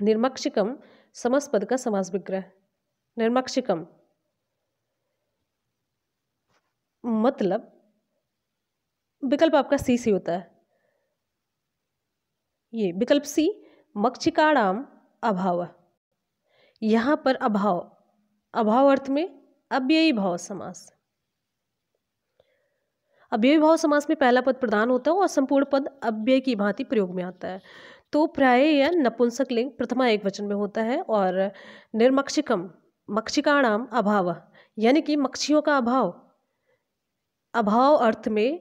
निर्मक्षिकम समस्त पद का समास विग्रह निर्मक्षिकम मतलब विकल्प आपका सी सी होता है ये विकल्प सी मक्षिकाणाम अभाव यहाँ पर अभाव अभाव अर्थ में अव्ययी भाव समास अव्ययी भाव समास में पहला पद प्रदान होता है और संपूर्ण पद अव्यय की भांति प्रयोग में आता है तो प्राय या नपुंसक लिंग प्रथमा एक वचन में होता है और निर्मक्षिकम मक्षिकाणाम अभाव यानी कि मक्षियों का अभाव अभाव अर्थ में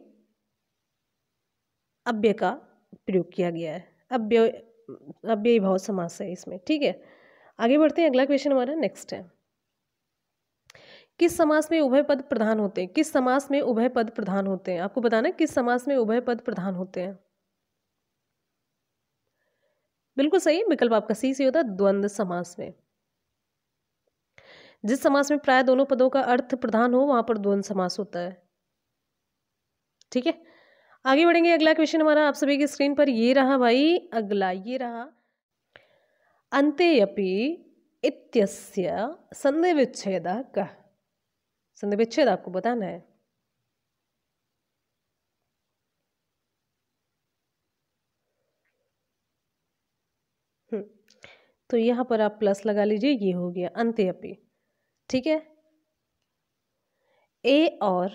अव्यय का प्रयोग किया गया है अव्यय अव्ययी भाव समास है इसमें ठीक है आगे बढ़ते हैं अगला क्वेश्चन हमारा नेक्स्ट है किस समास में उभय पद प्रधान होते हैं किस समास में उभय पद प्रधान होते हैं आपको बताना किस समास में उभय पद प्रधान होते हैं बिल्कुल सही विकल्प आपका सी से होता है द्वंद्व समास में जिस समास में प्राय दोनों पदों का अर्थ प्रधान हो वहां पर द्वंद्व समास होता है ठीक है आगे बढ़ेंगे अगला क्वेश्चन हमारा आप सभी की स्क्रीन पर ये रहा भाई अगला ये रहा अन्तेऽपि इत्यस्य संधिविच्छेद कः कह संधि विच्छेद आपको बताना है हम्म, तो यहाँ पर आप प्लस लगा लीजिए ये हो गया अंत्यपि ठीक है ए और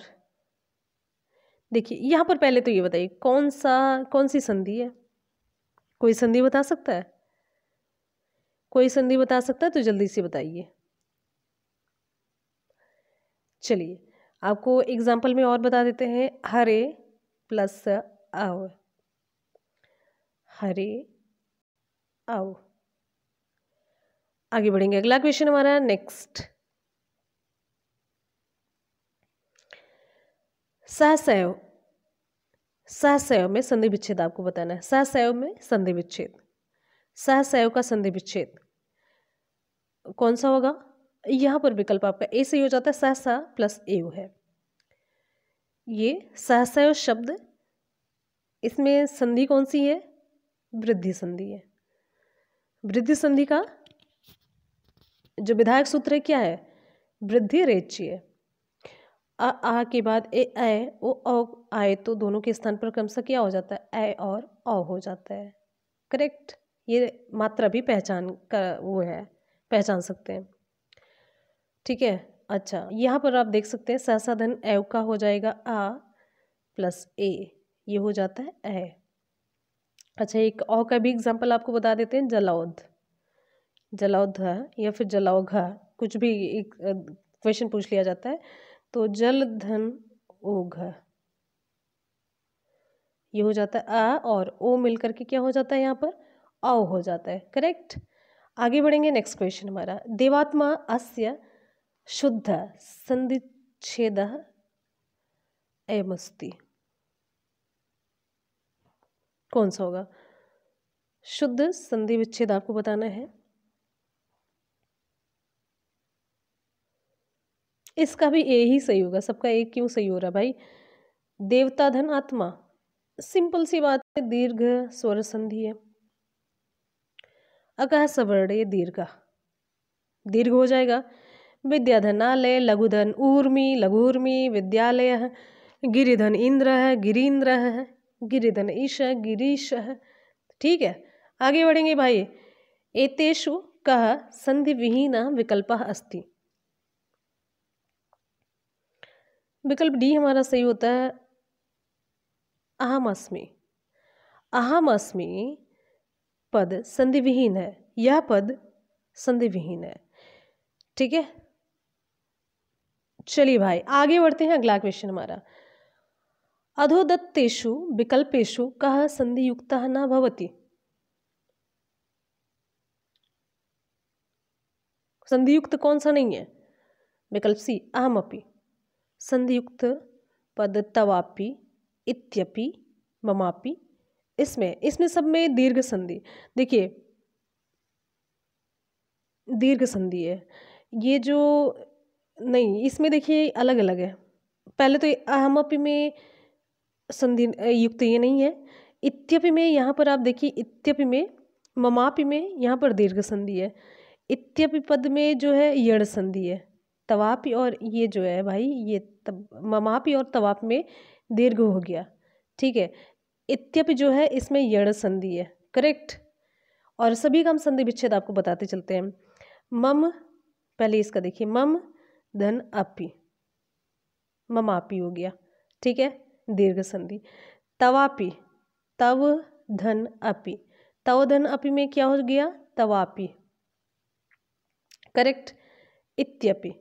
देखिए यहाँ पर पहले तो ये बताइए कौन सा कौन सी संधि है कोई संधि बता सकता है कोई संधि बता सकता है तो जल्दी से बताइए चलिए आपको एग्जाम्पल में और बता देते हैं हरे प्लस आओ हरे आओ आगे बढ़ेंगे अगला क्वेश्चन हमारा नेक्स्ट सहसैव सहसैव में संधि विच्छेद आपको बताना है सहसैव में संधि विच्छेद सहसहयोग का संधि विच्छेद कौन सा होगा यहां पर विकल्प आपका ए से e हो जाता है सहसा प्लस ए है ये सहसहयोग शब्द इसमें संधि कौन सी है वृद्धि संधि है वृद्धि संधि का जो विधायक सूत्र है क्या है वृद्धि रेचीय अ आ के बाद ए ए ओ औ आए तो दोनों के स्थान पर क्रमशः क्या हो जाता है ए और औ हो जाता है करेक्ट ये मात्रा भी पहचान का वो है पहचान सकते हैं ठीक है अच्छा यहाँ पर आप देख सकते हैं सहसा धन एव का हो जाएगा आ प्लस ए ये हो जाता है ए अच्छा एक औ का भी एग्जाम्पल आपको बता देते हैं जलाउद जलाउद या फिर जलाउघ कुछ भी एक क्वेश्चन पूछ लिया जाता है तो जल धन ओघ ये हो जाता है आ और ओ मिलकर के क्या हो जाता है यहाँ पर आओ हो जाता है करेक्ट आगे बढ़ेंगे नेक्स्ट क्वेश्चन हमारा देवात्मा अस्य शुद्ध संधिच्छेद एमस्ति कौन सा होगा शुद्ध संधि विच्छेद आपको बताना है इसका भी ए ही सही होगा सबका एक क्यों सही हो रहा भाई देवता धन आत्मा सिंपल सी बात है दीर्घ स्वर संधि है अकह सवर्ण दीर्घ दीर्घ हो जाएगा विद्याधनालय लघुधन ऊर्मी लघुर्मी विद्यालय गिरिधन इंद्र है गिरीन्द्र है गिरिधन ईश है गिरीश है ठीक है आगे बढ़ेंगे भाई एतेषु कह संधि विहीन विकल्प अस्ति विकल्प डी हमारा सही होता है अहम अस्मि अहम अस्मि पद संधिविहीन है यह पद संधिविहीन है ठीक है चलिए भाई आगे बढ़ते हैं अगला क्वेश्चन हमारा अधोदत्तेषु विकल्पेशु कः संधियुक्तः न भवति संधियुक्त कौन सा नहीं है विकल्प सी अहम अहमअपि संधियुक्त पद तवापि इत्यपि ममापि इसमें इसमें सब में दीर्घ संधि देखिए दीर्घ संधि है ये जो नहीं इसमें देखिए अलग अलग है पहले तो अहमअपि में संधि युक्त ये नहीं है इत्यपि में यहाँ पर आप देखिए इत्यपि में ममापि में यहाँ पर दीर्घ संधि है इत्यपि पद में जो है यण संधि है तवापि और ये जो है भाई ये तब ममापि और तवाप में दीर्घ हो गया ठीक है इत्यपि जो है इसमें यण संधि है करेक्ट और सभी का हम संधि विच्छेद आपको बताते चलते हैं मम पहले इसका देखिए मम धन अपी ममापी हो गया ठीक है दीर्घ संधि तवापी तव धन अपी तव धन अपी में क्या हो गया तवापी करेक्ट इत्यपि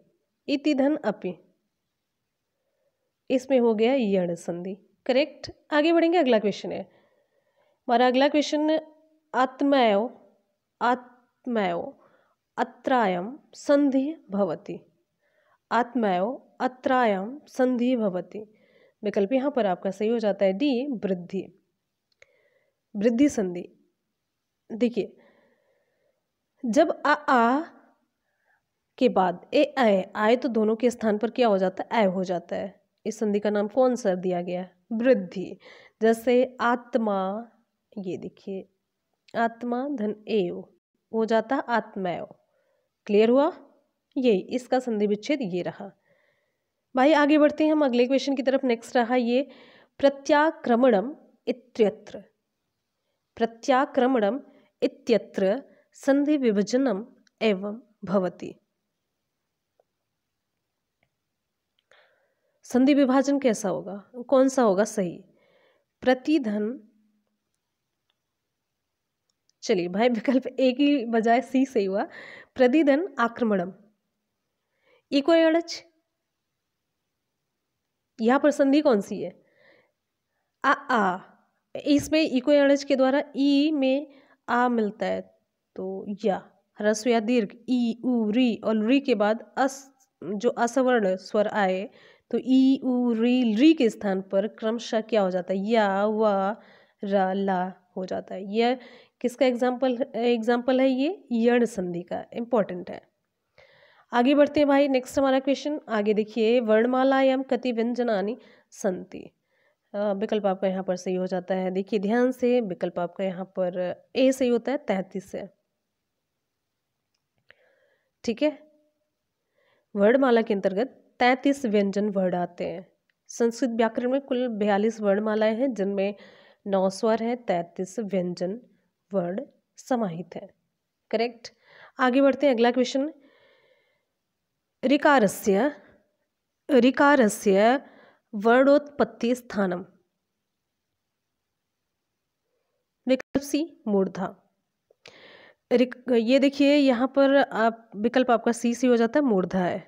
इति धन अपि इसमें हो गया यण संधि करेक्ट आगे बढ़ेंगे अगला क्वेश्चन है हमारा अगला क्वेश्चन आत्मयो आत्मयो अत्रायम संधि भवती आत्मयो अत्रायम संधि भवती विकल्प यहाँ पर आपका सही हो जाता है डी वृद्धि वृद्धि संधि देखिए जब आ आ के बाद ए आए आए तो दोनों के स्थान पर क्या हो जाता है ए हो जाता है इस संधि का नाम कौन सा दिया गया है वृद्धि जैसे आत्मा ये देखिए आत्मा धन एव हो जाता है आत्मैव क्लियर हुआ यही इसका संधि विच्छेद ये रहा भाई आगे बढ़ते हैं हम अगले क्वेश्चन की तरफ नेक्स्ट रहा ये प्रत्याक्रमणम इत्यत्र प्रत्याक्रमणम इत्यत्र संधि विभजनम एवं भवती संधि विभाजन कैसा होगा कौन सा होगा सही प्रतिधन चलिए भाई विकल्प ए की बजाय सी सही हुआ प्रतिधन आक्रमणम इको अड़च यहां पर संधि कौन सी है आ आ इसमें इको अड़च के द्वारा ई e में आ मिलता है तो या रस्व या दीर्घ ई उ री और री के बाद अस जो असवर्ण स्वर आए तो ई उ री री के स्थान पर क्रमशः क्या हो जाता है या व रा ला हो जाता है यह किसका एग्जाम्पल एग्जाम्पल है ये यण संधि का इम्पोर्टेंट है आगे बढ़ते हैं भाई नेक्स्ट हमारा क्वेश्चन आगे देखिए वर्णमालायाम कति व्यंजनानी संति विकल्प आपका यहाँ पर सही हो जाता है देखिए ध्यान से विकल्प आपका यहाँ पर ए सही होता है तैतीस से ठीक है वर्णमाला के अंतर्गत तैंतीस व्यंजन वर्ण आते हैं संस्कृत व्याकरण में कुल बयालीस वर्णमालाएं हैं जिनमें नौ स्वर हैं तैंतीस व्यंजन वर्ण समाहित हैं करेक्ट आगे बढ़ते हैं अगला क्वेश्चन रिकारस्य रिकारस्य वर्णोत्पत्ति स्थानम विकल्प सी मूर्धा ये देखिए यहाँ पर आप विकल्प आपका सी सी हो जाता है मूर्धा है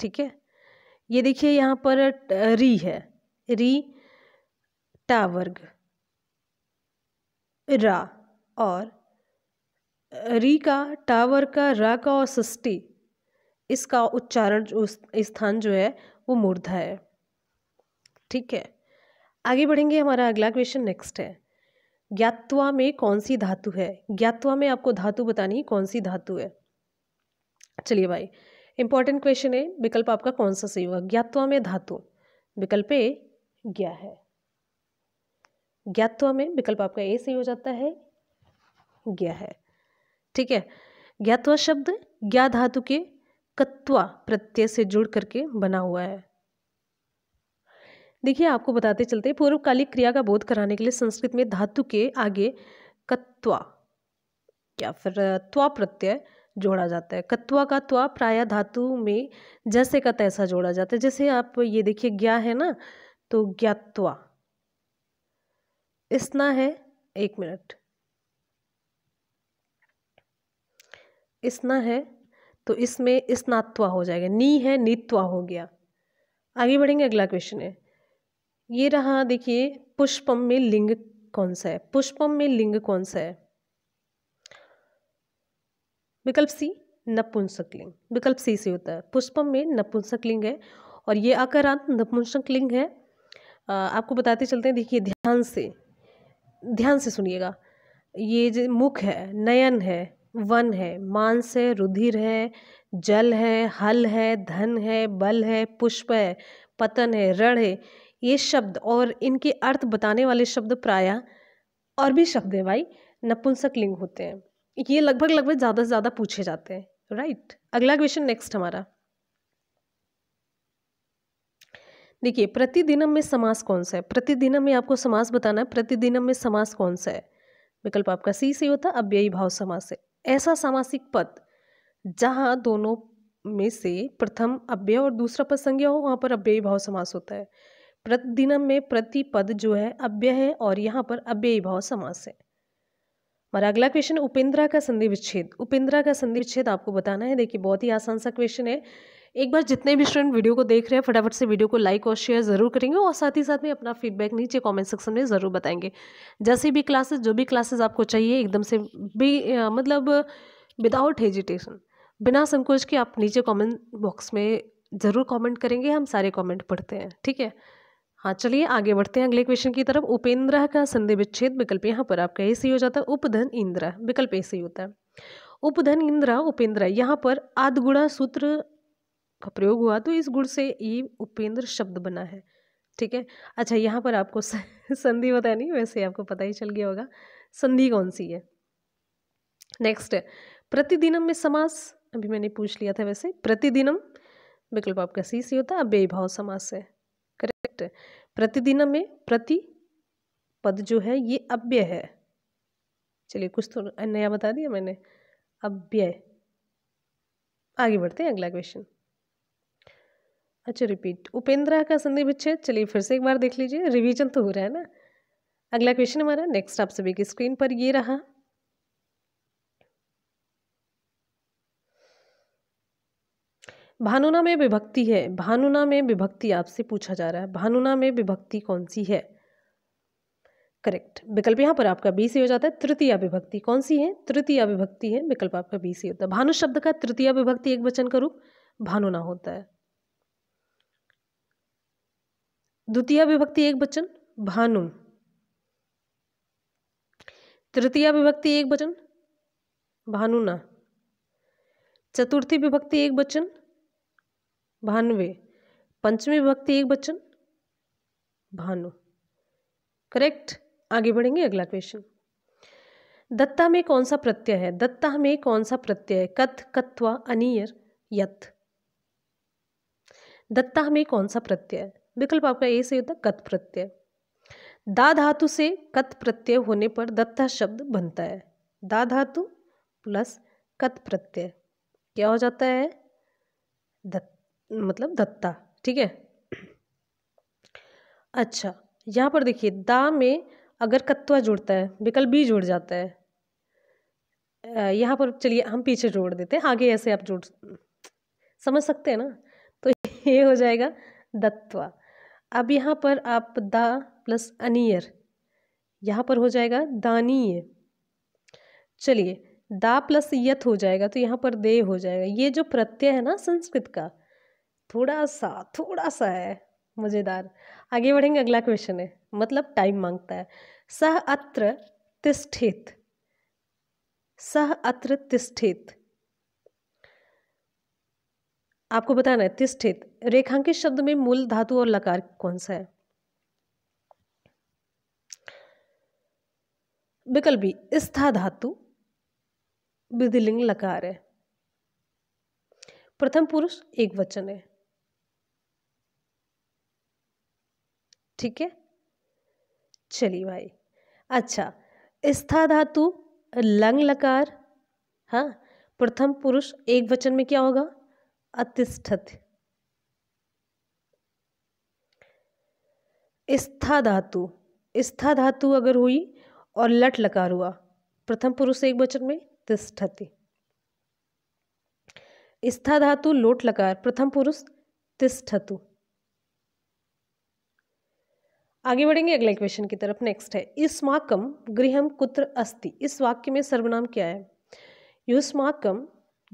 ठीक है ये देखिए यहाँ पर री है री टावर्ग रा और री का टावर का रा का और सृष्टि इसका उच्चारण स्थान जो है वो मूर्धा है ठीक है आगे बढ़ेंगे हमारा अगला क्वेश्चन नेक्स्ट है ज्ञातवा में कौन सी धातु है ज्ञातवा में आपको धातु बतानी कौन सी धातु है चलिए भाई इंपॉर्टेंट क्वेश्चन है विकल्प आपका कौन सा सही होगा ज्ञातवा में धातु विकल्प ए ज्ञा है ज्ञातवा में विकल्प आपका ए सही हो जाता है ज्ञा है ठीक है ज्ञातवा शब्द ज्ञा धातु के कत्वा प्रत्यय से जुड़ करके बना हुआ है देखिए आपको बताते चलते हैं पूर्वकालिक क्रिया का बोध कराने के लिए संस्कृत में धातु के आगे कत्वा या फिर त्वा प्रत्यय जोड़ा जाता है कत्वा का त्वा प्राय धातु में जैसे का तैसा जोड़ा जाता है जैसे आप ये देखिए ज्ञा है ना तो ज्ञात्वा इसना है एक मिनट स्ना है तो इसमें स्नात्वा हो जाएगा नी है नीत्वा हो गया आगे बढ़ेंगे अगला क्वेश्चन है ये रहा देखिए पुष्पम में लिंग कौन सा है पुष्पम में लिंग कौन सा है विकल्प सी नपुंसकलिंग विकल्प सी से होता है पुष्पम में नपुंसकलिंग है और ये नपुंसक नपुंसकलिंग है आपको बताते चलते हैं देखिए ध्यान से ध्यान से सुनिएगा ये जो मुख है नयन है वन है मांस है रुधिर है जल है हल है धन है बल है पुष्प है पतन है रण है ये शब्द और इनके अर्थ बताने वाले शब्द प्राय और भी शब्द है भाई नपुंसक लिंग होते हैं ये लगभग लगभग ज़्यादा से ज़्यादा पूछे जाते हैं राइट अगला क्वेश्चन नेक्स्ट हमारा देखिए प्रतिदिनम में समास कौन सा है प्रतिदिनम में आपको समास बताना है प्रतिदिनम में समास कौन सा है विकल्प आपका सी से होता अव्ययी भाव समास है ऐसा सामासिक पद जहाँ दोनों में से प्रथम अव्यय और दूसरा पद संज्ञा हो वहाँ पर अव्ययी भाव समास होता है प्रतिदिनम में प्रति पद जो है अव्यय है और यहाँ पर अव्ययी भाव समास है हमारा अगला क्वेश्चन उपेंद्रा का संधि विच्छेद उपेंद्रा का संधि विच्छेद आपको बताना है देखिए बहुत ही आसान सा क्वेश्चन है एक बार जितने भी स्टूडेंट वीडियो को देख रहे हैं फटाफट से वीडियो को लाइक और शेयर जरूर करेंगे और साथ ही साथ में अपना फीडबैक नीचे कमेंट सेक्शन में ज़रूर बताएंगे जैसे भी क्लासेस जो भी क्लासेस आपको चाहिए एकदम से भी आ, मतलब विदाउट हेजिटेशन बिना संकोच के आप नीचे कमेंट बॉक्स में ज़रूर कमेंट करेंगे हम सारे कॉमेंट पढ़ते हैं ठीक है हाँ चलिए आगे बढ़ते हैं अगले क्वेश्चन की तरफ उपेंद्र का संधि विच्छेद विकल्प यहाँ पर आपका ए सी हो जाता है उपधन इंद्र विकल्प ए सी होता है उपधन इंद्र उपेंद्र यहाँ पर आदगुणा सूत्र का प्रयोग हुआ तो इस गुण से ये उपेंद्र शब्द बना है ठीक है अच्छा यहाँ पर आपको संधि पता नहीं वैसे आपको पता ही चल गया होगा संधि कौन सी है नेक्स्ट प्रतिदिनम में समास अभी मैंने पूछ लिया था वैसे प्रतिदिनम विकल्प आपका सी सी होता है बेभाव समास है करेक्ट प्रतिदिन में प्रति पद जो है ये अव्यय है चलिए कुछ तो नया बता दिया मैंने अव्यय आगे बढ़ते हैं अगला क्वेश्चन अच्छा रिपीट उपेंद्रा का संधि विच्छेद चलिए फिर से एक बार देख लीजिए रिवीजन तो हो रहा है ना अगला क्वेश्चन हमारा नेक्स्ट आप सभी की स्क्रीन पर ये रहा भानुना में विभक्ति है भानुना में विभक्ति आपसे पूछा जा रहा है भानुना में विभक्ति कौन सी है करेक्ट विकल्प यहाँ पर आपका बी सी हो जाता है तृतीय विभक्ति कौन सी है तृतीय विभक्ति है विकल्प आपका बी सी होता है भानु शब्द का तृतीय विभक्ति एक वचन का रूप भानुना होता है द्वितीय विभक्ति एक वचन भानु तृतीय विभक्ति एक वचन भानुना चतुर्थी विभक्ति एक वचन भानवे पंचमी विभक्ति एक बच्चन भानु करेक्ट आगे बढ़ेंगे अगला क्वेश्चन दत्ता में कौन सा प्रत्यय है दत्ता में कौन सा प्रत्यय है कथ कत्वा अनियर यथ दत्ता में कौन सा प्रत्यय है विकल्प आपका ए से होता कथ प्रत्यय दा धातु से कत प्रत्यय होने पर दत्ता शब्द बनता है दा धातु प्लस कत प्रत्यय क्या हो जाता है दत्ता मतलब दत्ता ठीक है अच्छा यहाँ पर देखिए दा में अगर कत्वा जुड़ता है विकल्प बी जुड़ जाता है यहाँ पर चलिए हम पीछे जोड़ देते हैं आगे ऐसे आप जोड़ समझ सकते हैं ना तो ये हो जाएगा दत्वा अब यहाँ पर आप दा प्लस अनियर यहाँ पर हो जाएगा दानीय चलिए दा प्लस यत हो जाएगा तो यहाँ पर दे हो जाएगा ये जो प्रत्यय है ना संस्कृत का थोड़ा सा थोड़ा सा है मज़ेदार आगे बढ़ेंगे अगला क्वेश्चन है मतलब टाइम मांगता है सह अत्र तिष्ठित सह अत्र तिष्ठित आपको बताना है तिष्ठित रेखांकित शब्द में मूल धातु और लकार कौन सा है विकल्प भी स्था धातु विधिलिंग लकार है प्रथम पुरुष एक वचन है ठीक है चलिए भाई अच्छा स्था धातु लंग लकार हाँ प्रथम पुरुष एक वचन में क्या होगा अतिष्ठत स्था धातु स्था धातु अगर हुई और लट लकार हुआ प्रथम पुरुष एक वचन में तिष्ठति स्था धातु लोट लकार प्रथम पुरुष तिष्ठतु आगे बढ़ेंगे अगले क्वेश्चन की तरफ नेक्स्ट है युष्माकम गृहम कुत्र अस्ति इस वाक्य में सर्वनाम क्या है युष्माकम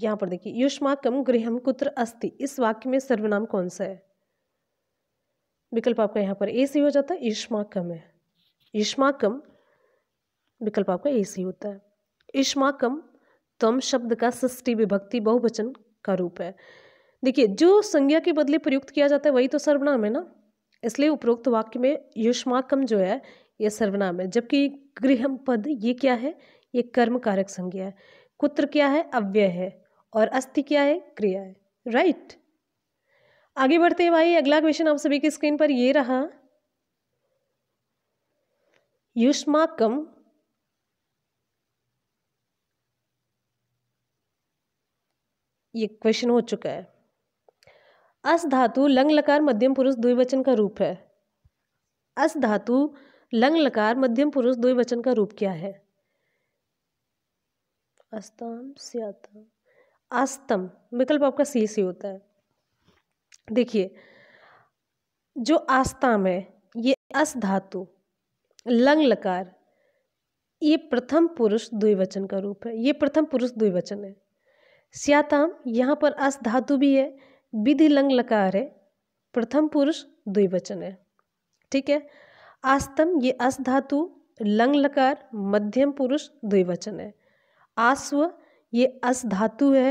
यहाँ पर देखिए युष्माकम गृहम कुत्र अस्ति इस वाक्य में सर्वनाम कौन सा है विकल्प आपका यहाँ पर ए सी हो जाता है युष्माकम है युष्माकम विकल्प आपका ए सी होता है युष्माकम तम शब्द का सृष्टि विभक्ति बहुवचन का रूप है देखिए जो संज्ञा के बदले प्रयुक्त किया जाता है वही तो सर्वनाम है ना इसलिए उपरोक्त वाक्य में युष्माकम जो है ये सर्वनाम है जबकि गृहम पद ये क्या है ये कर्म कारक संज्ञा है कुत्र क्या है अव्यय है और अस्थि क्या है क्रिया है राइट आगे बढ़ते हैं भाई अगला क्वेश्चन आप सभी की स्क्रीन पर ये रहा युष्माकम ये क्वेश्चन हो चुका है अस धातु लंग लकार मध्यम पुरुष द्विवचन का रूप है अस धातु लंग लकार मध्यम पुरुष द्विवचन का रूप क्या है अस्ताम सियातम आस्तम विकल्प आपका सी सी होता है देखिए जो आस्ताम है ये अस धातु लंग लकार ये प्रथम पुरुष द्विवचन का रूप है ये प्रथम पुरुष द्विवचन है स्याताम यहाँ पर अस धातु भी है विधि लंग लकार है प्रथम पुरुष द्विवचन है ठीक है आस्तम ये अस धातु लंग लकार मध्यम पुरुष द्विवचन है आस्व ये अस धातु है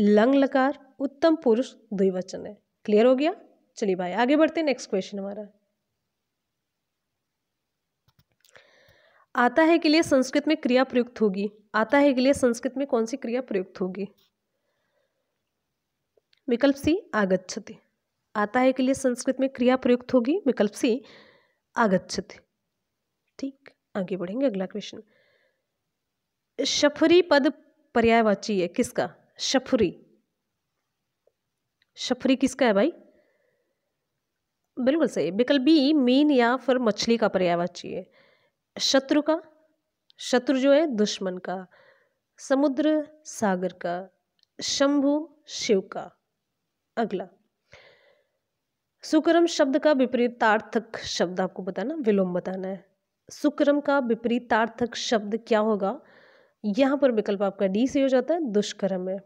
लंग लकार उत्तम पुरुष द्विवचन है क्लियर हो गया चलिए भाई आगे बढ़ते हैं नेक्स्ट क्वेश्चन हमारा आता है के लिए संस्कृत में क्रिया प्रयुक्त होगी आता है के लिए संस्कृत में कौन सी क्रिया प्रयुक्त होगी विकल्प सी आगछति आता है के लिए संस्कृत में क्रिया प्रयुक्त होगी विकल्प सी आगछति ठीक आगे बढ़ेंगे अगला क्वेश्चन शफरी पद पर्यायवाची है किसका शफरी शफरी किसका है भाई बिल्कुल सही विकल्प बी मीन या फिर मछली का पर्यायवाची है शत्रु का शत्रु जो है दुश्मन का समुद्र सागर का शंभु शिव का अगला सुकरम शब्द का विपरीतार्थक शब्द आपको बताना विलोम बताना है सुकरम का विपरीतार्थक शब्द क्या होगा यहां पर विकल्प आपका डी से हो जाता है दुष्कर्म है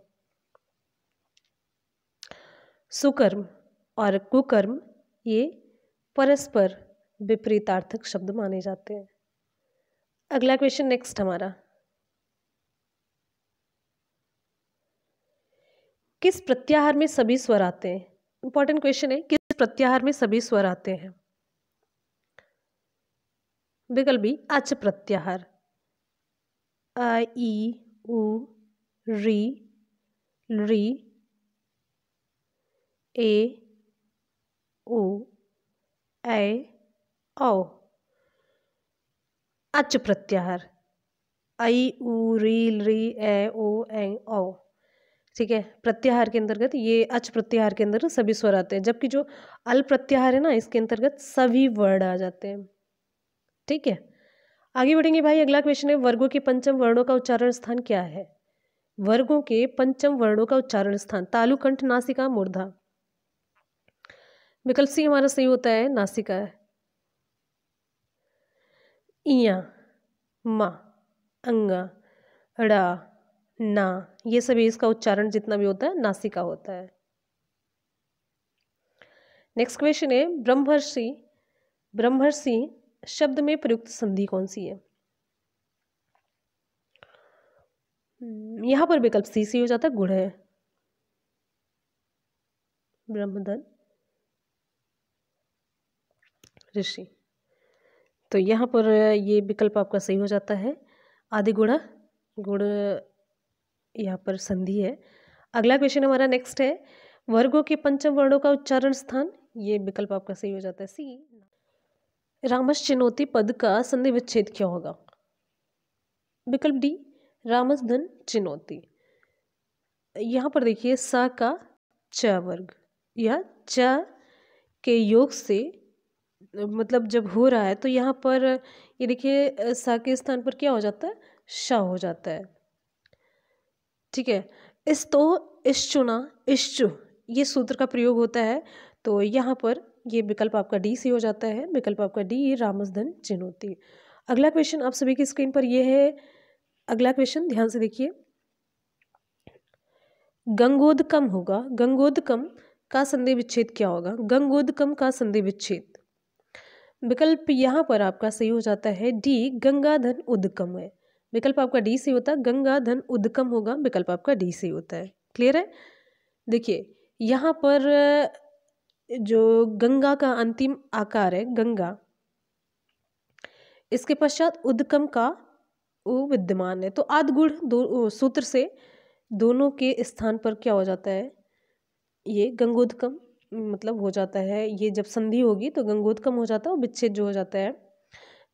सुकर्म और कुकर्म ये परस्पर विपरीतार्थक शब्द माने जाते हैं अगला क्वेश्चन नेक्स्ट हमारा किस प्रत्याहार में सभी स्वर आते हैं इंपॉर्टेंट क्वेश्चन है किस प्रत्याहार में सभी स्वर आते हैं विकल्प बी अच प्रत्याहार आ ई उ री री ए ओ ए ओ अच प्रत्याहार ऐ ऊ री री ए ओ ए ओ ठीक है प्रत्याहार के अंतर्गत ये अच प्रत्याहार के अंदर सभी स्वर आते हैं जबकि जो अल प्रत्याहार है ना इसके अंतर्गत सभी वर्ड आ जाते हैं ठीक है आगे बढ़ेंगे भाई अगला क्वेश्चन है वर्गों के पंचम वर्णों का उच्चारण स्थान क्या है वर्गों के पंचम वर्णों का उच्चारण स्थान तालुकंठ नासिका मूर्धा विकल्प सी हमारा सही होता है नासिका है इया मा अंगा अड़ा ना ये सभी इसका उच्चारण जितना भी होता है नासिका होता है नेक्स्ट क्वेश्चन है ब्रह्मर्षि ब्रह्मर्षि शब्द में प्रयुक्त संधि कौन सी है हम्म, यहां पर विकल्प सी सी हो जाता है गुड़ है ब्रह्मधन ऋषि तो यहाँ पर ये विकल्प आपका सही हो जाता है आदि गुड़ा गुड़ यहाँ पर संधि है अगला क्वेश्चन हमारा नेक्स्ट है वर्गों के पंचम वर्णों का उच्चारण स्थान ये विकल्प आपका सही हो जाता है सी रामस चुनौती पद का संधि विच्छेद क्या होगा विकल्प डी रामस धन चुनौती यहाँ पर देखिए सा का च वर्ग या च के योग से मतलब जब हो रहा है तो यहाँ पर ये देखिए सा के स्थान पर क्या हो जाता है श हो जाता है ठीक है इस्तो इश्चुना इश्चु ये सूत्र का प्रयोग होता है तो यहाँ पर ये विकल्प आपका डी सी हो जाता है विकल्प आपका डी ये रामसधन चिन्होती अगला क्वेश्चन आप सभी की स्क्रीन पर ये है अगला क्वेश्चन ध्यान से देखिए गंगोदकम होगा गंगोदकम का संधि विच्छेद क्या होगा गंगोदकम का संधि विच्छेद विकल्प यहाँ पर आपका सही हो जाता है डी गंगाधन उदकम है विकल्प आपका डी सी होता है गंगा धन उद्गम होगा विकल्प आपका डी सी होता है क्लियर है देखिए यहाँ पर जो गंगा का अंतिम आकार है गंगा इसके पश्चात उद्गम का वो विद्यमान है तो आदगुण दो सूत्र से दोनों के स्थान पर क्या हो जाता है ये गंगोदकम मतलब हो जाता है ये जब संधि होगी तो गंगोदकम हो जाता है और विच्छेद जो हो जाता है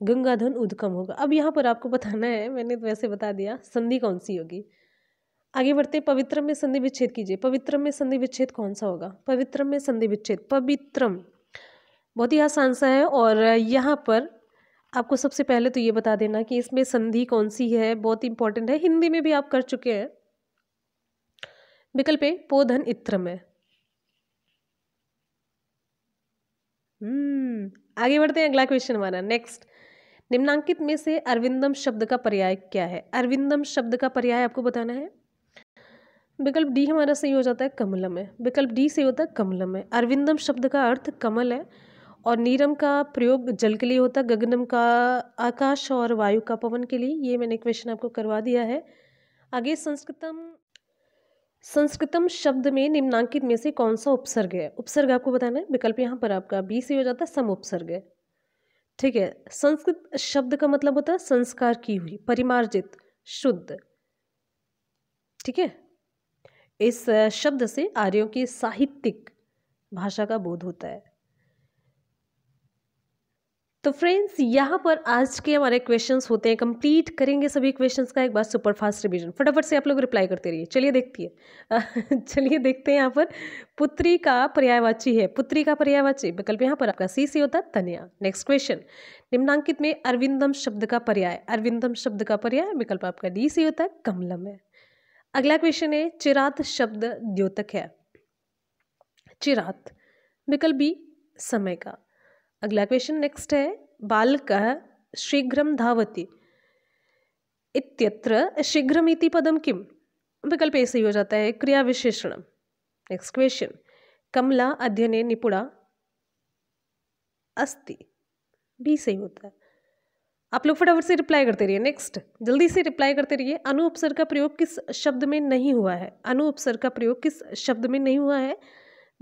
गंगाधन उदगम होगा अब यहाँ पर आपको बताना है मैंने तो वैसे बता दिया संधि कौन सी होगी आगे बढ़ते पवित्रम में संधि विच्छेद कीजिए पवित्रम में संधि विच्छेद कौन सा होगा पवित्रम में संधि विच्छेद पवित्रम बहुत ही आसान सा है और यहाँ पर आपको सबसे पहले तो ये बता देना कि इसमें संधि कौन सी है बहुत इंपॉर्टेंट है हिंदी में भी आप कर चुके हैं विकल्प पोधन इत्र में हम्म, आगे बढ़ते हैं अगला क्वेश्चन हमारा नेक्स्ट निम्नांकित में से अरविंदम शब्द का पर्याय क्या है अरविंदम शब्द का पर्याय आपको बताना है विकल्प डी हमारा सही हो जाता है कमलम है विकल्प डी सही होता है कमलम है अरविंदम शब्द का अर्थ कमल है और नीरम का प्रयोग जल के लिए होता है गगनम का आकाश और वायु का पवन के लिए ये मैंने क्वेश्चन आपको करवा दिया है आगे संस्कृतम संस्कृतम शब्द में निम्नांकित में से कौन सा उपसर्ग है उपसर्ग आपको बताना है विकल्प यहाँ पर आपका बी से हो जाता है सम उपसर्ग है ठीक है संस्कृत शब्द का मतलब होता है संस्कार की हुई परिमार्जित शुद्ध ठीक है इस शब्द से आर्यों की साहित्यिक भाषा का बोध होता है तो फ्रेंड्स यहाँ पर आज के हमारे क्वेश्चंस होते हैं कंप्लीट करेंगे सभी क्वेश्चंस का एक बार सुपर फास्ट रिवीजन फटाफट से आप लोग रिप्लाई करते रहिए चलिए देखती है *laughs* चलिए देखते हैं यहाँ पर पुत्री का पर्यायवाची है पुत्री का पर्यायवाची विकल्प यहाँ पर आपका सी सी होता है तनिया नेक्स्ट क्वेश्चन निम्नांकित में अरविंदम शब्द का पर्याय अरविंदम शब्द का पर्याय विकल्प आपका डी सी होता है कमलम है अगला क्वेश्चन है चिरात शब्द द्योतक है चिरात विकल्प बी समय का अगला क्वेश्चन नेक्स्ट है बालक शीघ्र धावती इत्यत्र शीघ्रमिति पदम किम विकल्प ऐसे हो जाता है क्रिया विशेषण नेक्स्ट क्वेश्चन कमला अध्ययने निपुणा अस्ति भी सही होता है आप लोग फटाफट से रिप्लाई करते रहिए नेक्स्ट जल्दी से रिप्लाई करते रहिए अनु उपसर का प्रयोग किस शब्द में नहीं हुआ है अनु उपसर का प्रयोग किस शब्द में नहीं हुआ है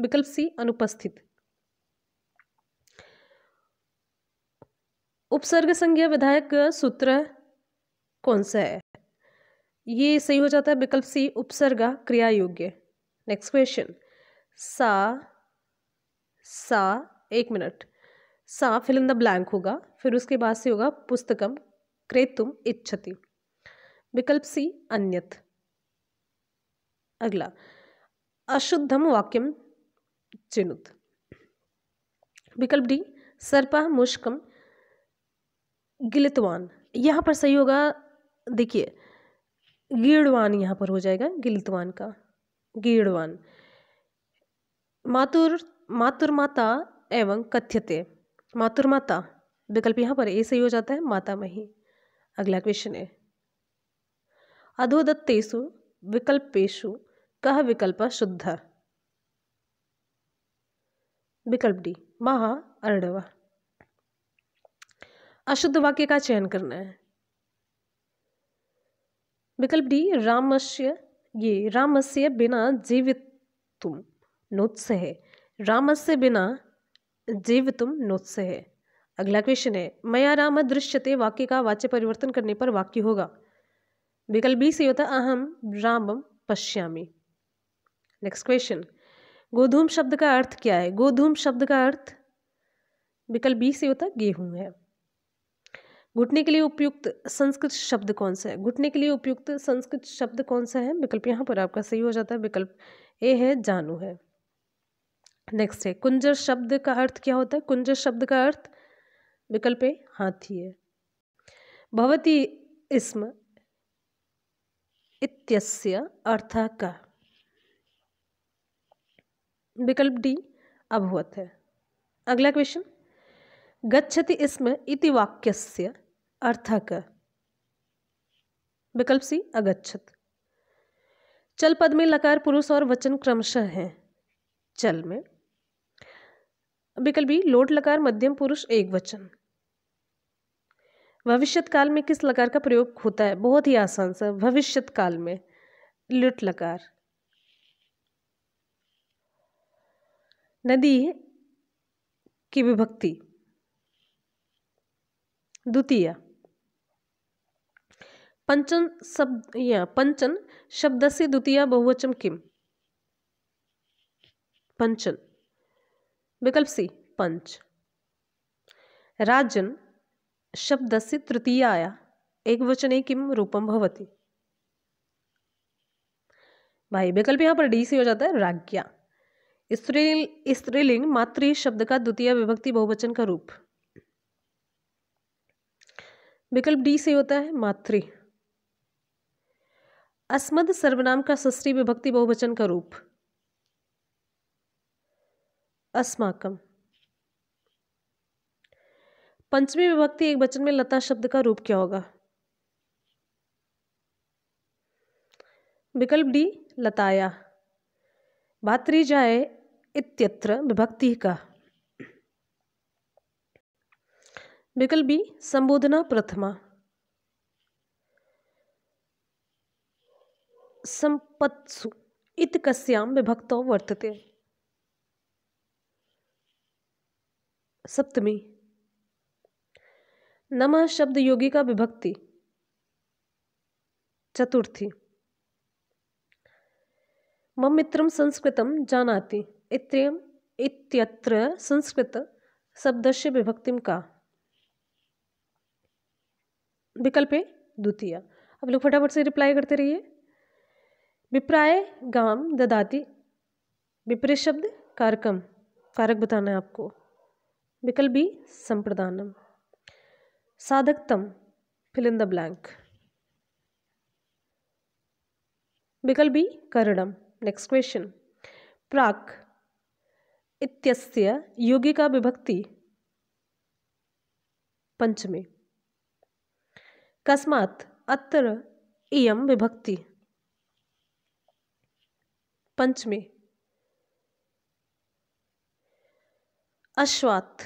विकल्प सी अनुपस्थित उपसर्ग संज्ञा विधायक सूत्र कौन सा है ये सही हो जाता है विकल्प सी उपसर्गा क्रिया योग्य नेक्स्ट क्वेश्चन सा सा एक मिनट सा फिल इन द ब्लैंक होगा फिर उसके बाद से होगा पुस्तकम क्रेतुम इच्छति विकल्प सी अन्यत अगला अशुद्धम वाक्यम चिनुत विकल्प डी सर्पा मुष्कम गिलितवान यहाँ पर सही होगा देखिए गीड़वान यहाँ पर हो जाएगा गिलितवान का गीड़वान मातुर मातुर्माता एवं कथ्यते मातुर्माता विकल्प यहाँ पर ए सही हो जाता है माता मही अगला क्वेश्चन है अधोदत्तेषु विकल्पेशु कह विकल्प शुद्ध विकल्प डी महा अर्णवा अशुद्ध वाक्य का चयन करना है विकल्प डी रामस्य ये रामस्य बिना जीवित तुम नोत्स है रामस्य बिना जीवितुम नोत्स है अगला क्वेश्चन है मया राम दृश्यते वाक्य का वाच्य परिवर्तन करने पर वाक्य होगा विकल्प बी से होता अहम रामम पश्यामी नेक्स्ट क्वेश्चन गोधूम शब्द का अर्थ क्या है गोधूम शब्द का अर्थ विकल्प बी से होता गेहूं है घुटने के लिए उपयुक्त संस्कृत शब्द कौन सा है घुटने के लिए उपयुक्त संस्कृत शब्द कौन सा है विकल्प यहाँ पर आपका सही हो जाता है विकल्प ए है जानू है नेक्स्ट है कुंजर शब्द का अर्थ क्या होता है कुंजर शब्द का अर्थ विकल्प ए हाथी है भवती इसम इत्यस्य अर्थ का विकल्प डी अभवत है अगला क्वेश्चन गच्छति स्म इति वाक्यस्य अर्थ विकल्प सी अगच्छत चल पद में लकार पुरुष और वचन क्रमशः हैं चल में विकल्प बी लोट लकार मध्यम पुरुष एक वचन भविष्यत काल में किस लकार का प्रयोग होता है बहुत ही आसान सा भविष्यत काल में लुट लकार नदी की विभक्ति द्वितीय पंचन शब्द या पंचन शब्द से द्वितीय बहुवचन किम पंचन विकल्प सी पंच राजन शब्द से तृतीय आया एक वचने किम रूपम भवती भाई विकल्प यहां पर डी सी हो जाता है राज्ञा स्त्रीलिंग मातृ शब्द का द्वितीय विभक्ति बहुवचन का रूप विकल्प डी से होता है मातृ अस्मद सर्वनाम का सस्त्री विभक्ति बहुवचन का रूप अस्माकम पंचमी विभक्ति एक वचन में लता शब्द का रूप क्या होगा विकल्प डी लताया भातृ जाए इत्यत्र विभक्ति का विकल्प बी संबोधना प्रथमा संपत्सु कस्याम विभक्तौ वर्तते सप्तमी नम शब्द योगी का विभक्ति चतुर्थी मम मित्र संस्कृत जानाति इत्र संस्कृत शब्द से विभक्ति का विकल्प है द्वितीय आप लोग फटाफट से रिप्लाई करते रहिए विप्राय गाम ददाती विपरीत शब्द कारकम कारक बताना है आपको विकल्प बी संप्रदानम साधकतम फिल इन द ब्लैंक विकल्प बी करणम नेक्स्ट क्वेश्चन प्राक इत्यस्य योगी का विभक्ति पंचमी कस्मात् अत्र इयं विभक्ति पंचमी अश्वात्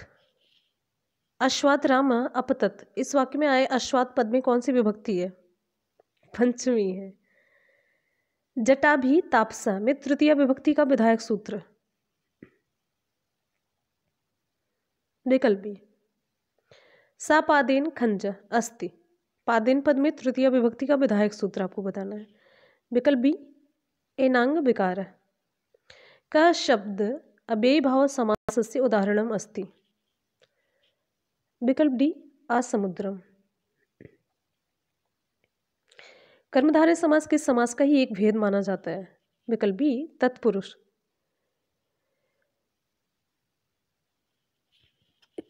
अश्वात् राम अपतत इस वाक्य में आए अश्वात् पद में कौन सी विभक्ति है पंचमी है जटा भी तापसा में तृतीय विभक्ति का विधायक सूत्र विकल्पी सापादेन खंज अस्ति पादिन पद में तृतीय विभक्ति का विधायक सूत्र आपको बताना है विकल्प बी एनांग विकार का शब्द भाव समास से उदाहरणम अस्ति विकल्प डी असमुद्रम कर्मधारय समास किस समास का ही एक भेद माना जाता है विकल्प बी तत्पुरुष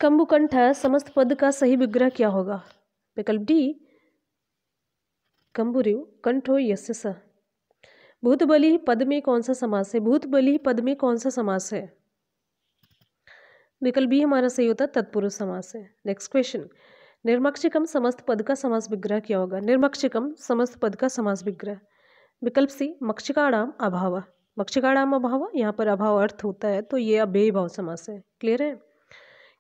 कंबुकंठ समस्त पद का सही विग्रह क्या होगा विकल्प डी कंबुरिव कंठो यस्य स भूत बलि पद में कौन सा समास है भूत बलि पद में कौन सा समास है विकल्प बी हमारा सही होता तत्पुरुष समास है नेक्स्ट क्वेश्चन निर्मक्षिकम समस्त पद का समास विग्रह क्या होगा निर्मक्षिकम समस्त पद का समास विग्रह विकल्प सी मक्षिकाणाम अभाव मक्षिकाणाम अभाव यहाँ पर अभाव अर्थ होता है तो ये अव्ययी भाव समास है क्लियर है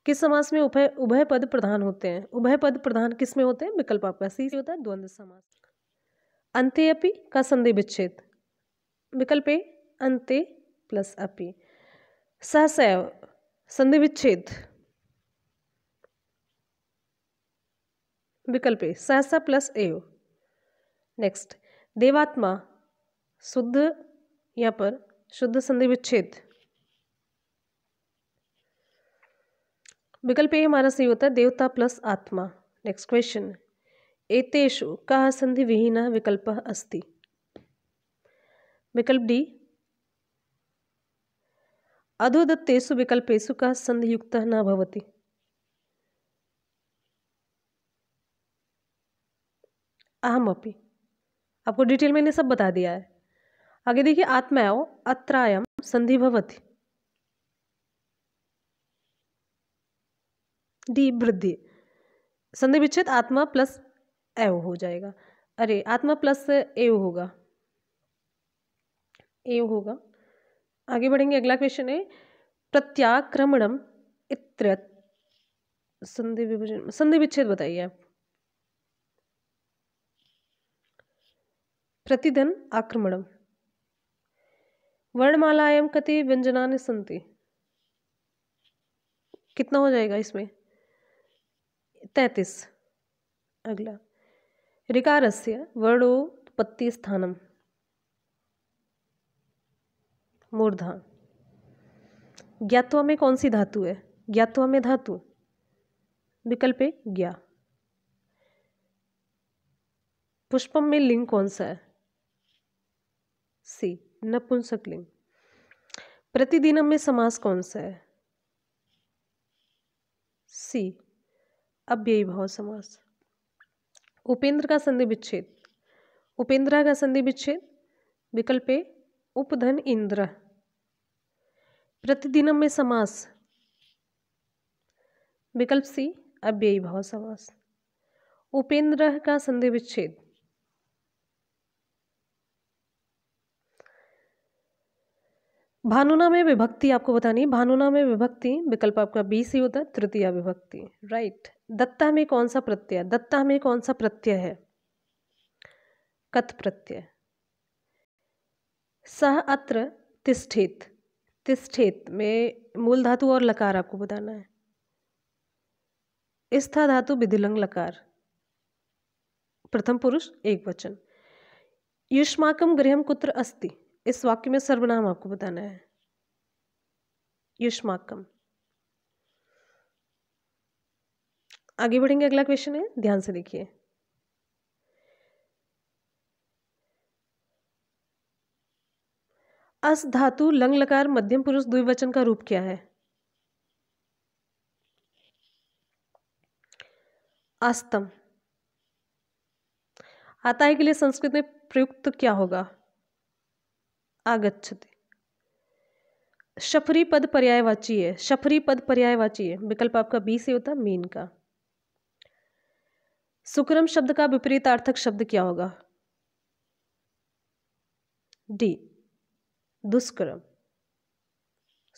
किस समास में उभय उभय पद प्रधान होते हैं उभय पद प्रधान किस में होते हैं विकल्प आपका सी होता है द्वंद्व समास अंते अपि का संधि विच्छेद विकल्प ए अंते प्लस अपि सहसैव संधि विच्छेद विकल्प ए सहसा प्लस एव नेक्स्ट देवात्मा शुद्ध यहाँ पर शुद्ध संधि विच्छेद विकल्प ए हमारा सही होता है देवता प्लस आत्मा नेक्स्ट क्वेश्चन एतेषु कः सन्धिविहीनः विकल्पः अस्ति विकल्प डी अधोदत्तेषु विकल्पेषु कः सन्धियुक्तः न भवति अहमपि आपको डिटेल मैंने सब बता दिया है आगे देखिए आत्मयो अत्रायम संधि भवति डी वृद्धि संधि विच्छेद आत्मा प्लस एव हो जाएगा अरे आत्मा प्लस ए होगा एव होगा आगे बढ़ेंगे अगला क्वेश्चन है प्रत्याक्रमणम इत्र संधि विभाजन संधि विच्छेद बताइए आप प्रतिधन आक्रमणम वर्णमालायाम कति व्यंजना संति कितना हो जाएगा इसमें तैतीस अगला वर्णोत्पत्ति स्थान मूर्धा ज्ञात्वा में कौन सी धातु है ज्ञात्वा में धातु विकल्प है ज्ञा पुष्पम में लिंग कौन सा है सी नपुंसक लिंग प्रतिदिनम में समास कौन सा है सी अव्ययी भाव समास उपेंद्र का संधि विच्छेद उपेंद्रा का संधि विच्छेद विकल्प ए उपधन इंद्र प्रतिदिनम में समास विकल्प सी अव्ययी भाव समास उपेंद्र का संधि विच्छेद भानुना में विभक्ति आपको बतानी भानुना में विभक्ति विकल्प आपका बी सी होता है तृतीय विभक्ति राइट दत्ता में कौन सा प्रत्यय दत्ता में कौन सा प्रत्यय है कथ प्रत्यय सह अत्र तिष्ठित तिष्ठित में मूल धातु और लकार आपको बताना है स्था धातु विधिलंग लकार प्रथम पुरुष एक वचन युष्माकम गृह कुत्र अस्ति इस वाक्य में सर्वनाम आपको बताना है युष्माकम आगे बढ़ेंगे अगला क्वेश्चन है ध्यान से देखिए अस धातु लंग लकार मध्यम पुरुष द्विवचन का रूप क्या है आस्तम आता है के लिए संस्कृत में प्रयुक्त क्या होगा आगछति शफरी पद पर्यायवाची है शफरी पद पर्यायवाची है विकल्प आपका बी से होता मीन का सुक्रम शब्द का विपरीतार्थक शब्द क्या होगा डी दुष्कर्म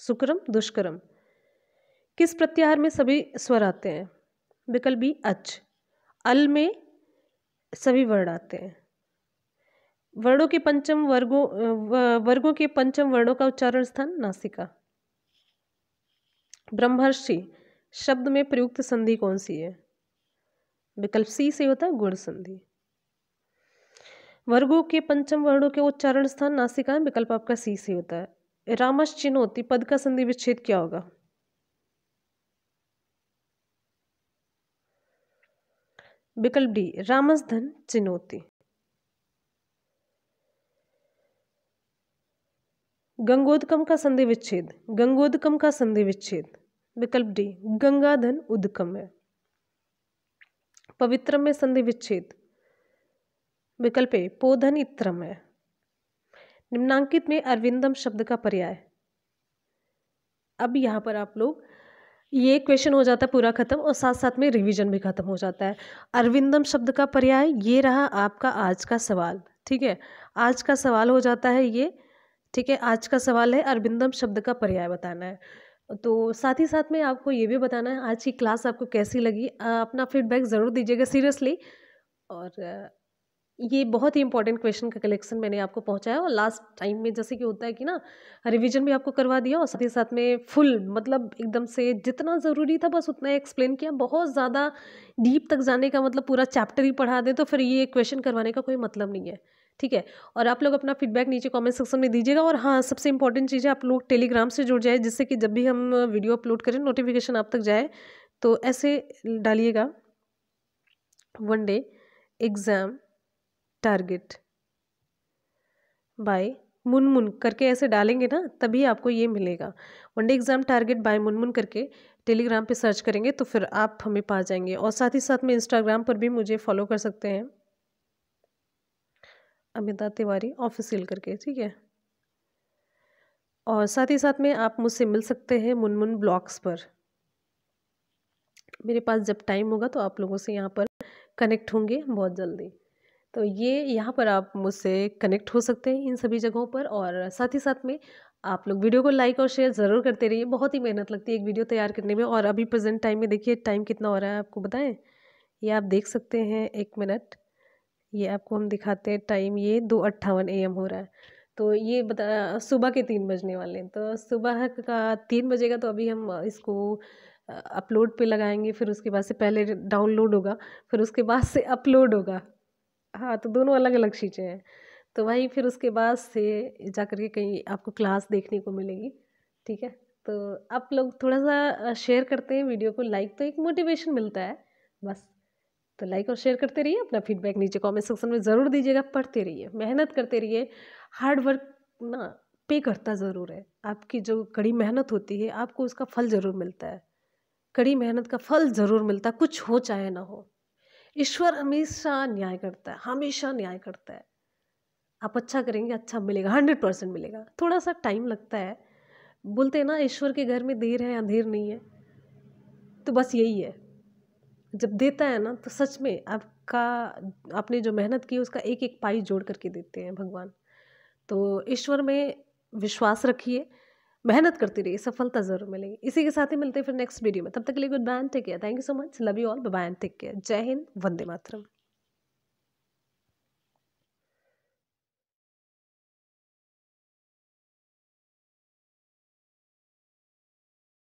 सुक्रम दुष्कर्म किस प्रत्याहार में सभी स्वर आते हैं विकल्प बी अच अल में सभी वर्ण आते हैं वर्णों के पंचम वर्गों वर्गों के पंचम वर्णों का उच्चारण स्थान नासिका ब्रह्मर्षि शब्द में प्रयुक्त संधि कौन सी है विकल्प सी से होता है गुण संधि वर्गों के पंचम वर्णों के उच्चारण स्थान नासिका है विकल्प आपका सी से होता है रामस चिन्होती पद का संधि विच्छेद क्या होगा विकल्प डी रामस धन चिन्होती गंगोदकम का संधि विच्छेद गंगोदकम का संधि विच्छेद विकल्प डी गंगाधन उदकम है पवित्रम में संधि विच्छेद विकल्प ए पोधन इत्रम है निम्नांकित में अरविंदम शब्द का पर्याय अब यहाँ पर आप लोग ये क्वेश्चन हो जाता है पूरा खत्म और साथ साथ में रिवीजन भी खत्म हो जाता है अरविंदम शब्द का पर्याय ये रहा आपका आज का सवाल ठीक है आज का सवाल हो जाता है ये ठीक है आज का सवाल है अरबिंदम शब्द का पर्याय बताना है तो साथ ही साथ में आपको ये भी बताना है आज की क्लास आपको कैसी लगी अपना फीडबैक ज़रूर दीजिएगा सीरियसली और ये बहुत ही इंपॉर्टेंट क्वेश्चन का कलेक्शन मैंने आपको पहुंचाया और लास्ट टाइम में जैसे कि होता है कि ना रिवीजन भी आपको करवा दिया और साथ ही साथ में फुल मतलब एकदम से जितना ज़रूरी था बस उतना एक्सप्लेन किया बहुत ज़्यादा डीप तक जाने का मतलब पूरा चैप्टर ही पढ़ा दें तो फिर ये क्वेश्चन करवाने का कोई मतलब नहीं है ठीक है और आप लोग अपना फीडबैक नीचे कमेंट सेक्शन में दीजिएगा और हाँ सबसे इंपॉर्टेंट चीज़ है आप लोग टेलीग्राम से जुड़ जाए जिससे कि जब भी हम वीडियो अपलोड करें नोटिफिकेशन आप तक जाए तो ऐसे डालिएगा one day exam target by Munmun करके ऐसे डालेंगे ना तभी आपको ये मिलेगा one day exam target by Munmun करके टेलीग्राम पे सर्च करेंगे तो फिर आप हमें पा जाएंगे और साथ ही साथ में इंस्टाग्राम पर भी मुझे फॉलो कर सकते हैं अमिता तिवारी ऑफिशियल करके ठीक है और साथ ही साथ में आप मुझसे मिल सकते हैं मुनमुन ब्लॉग्स पर मेरे पास जब टाइम होगा तो आप लोगों से यहाँ पर कनेक्ट होंगे बहुत जल्दी तो ये यहाँ पर आप मुझसे कनेक्ट हो सकते हैं इन सभी जगहों पर और साथ ही साथ में आप लोग वीडियो को लाइक और शेयर ज़रूर करते रहिए बहुत ही मेहनत लगती है एक वीडियो तैयार करने में और अभी प्रेजेंट टाइम में देखिए टाइम कितना हो रहा है आपको बताएं ये आप देख सकते हैं एक मिनट ये आपको हम दिखाते हैं टाइम ये दो अट्ठावन ए एम हो रहा है तो ये बता सुबह के तीन बजने वाले हैं तो सुबह का तीन बजेगा तो अभी हम इसको अपलोड पे लगाएंगे फिर उसके बाद से पहले डाउनलोड होगा फिर उसके बाद से अपलोड होगा हाँ तो दोनों अलग अलग चीज़ें हैं तो वही फिर उसके बाद से जा कर के कहीं आपको क्लास देखने को मिलेगी ठीक है तो आप लोग थोड़ा सा शेयर करते हैं वीडियो को लाइक तो एक मोटिवेशन मिलता है बस तो लाइक और शेयर करते रहिए अपना फीडबैक नीचे कमेंट सेक्शन में ज़रूर दीजिएगा पढ़ते रहिए मेहनत करते रहिए हार्ड वर्क ना पे करता ज़रूर है आपकी जो कड़ी मेहनत होती है आपको उसका फल ज़रूर मिलता है कड़ी मेहनत का फल ज़रूर मिलता है कुछ हो चाहे ना हो ईश्वर हमेशा न्याय करता है हमेशा न्याय करता है आप अच्छा करेंगे अच्छा मिलेगा हंड्रेड परसेंट मिलेगा थोड़ा सा टाइम लगता है बोलते हैं ना ईश्वर के घर में देर है अंधेर नहीं है तो बस यही है जब देता है ना तो सच में आपका आपने जो मेहनत की उसका एक एक पाई जोड़ करके देते हैं भगवान तो ईश्वर में विश्वास रखिए मेहनत करती रहिए सफलता जरूर मिलेगी इसी के साथ ही मिलते हैं फिर नेक्स्ट वीडियो में तब तक के लिए good bye take care thank you so much love you all bye and take care Jai Hind Vande Mataram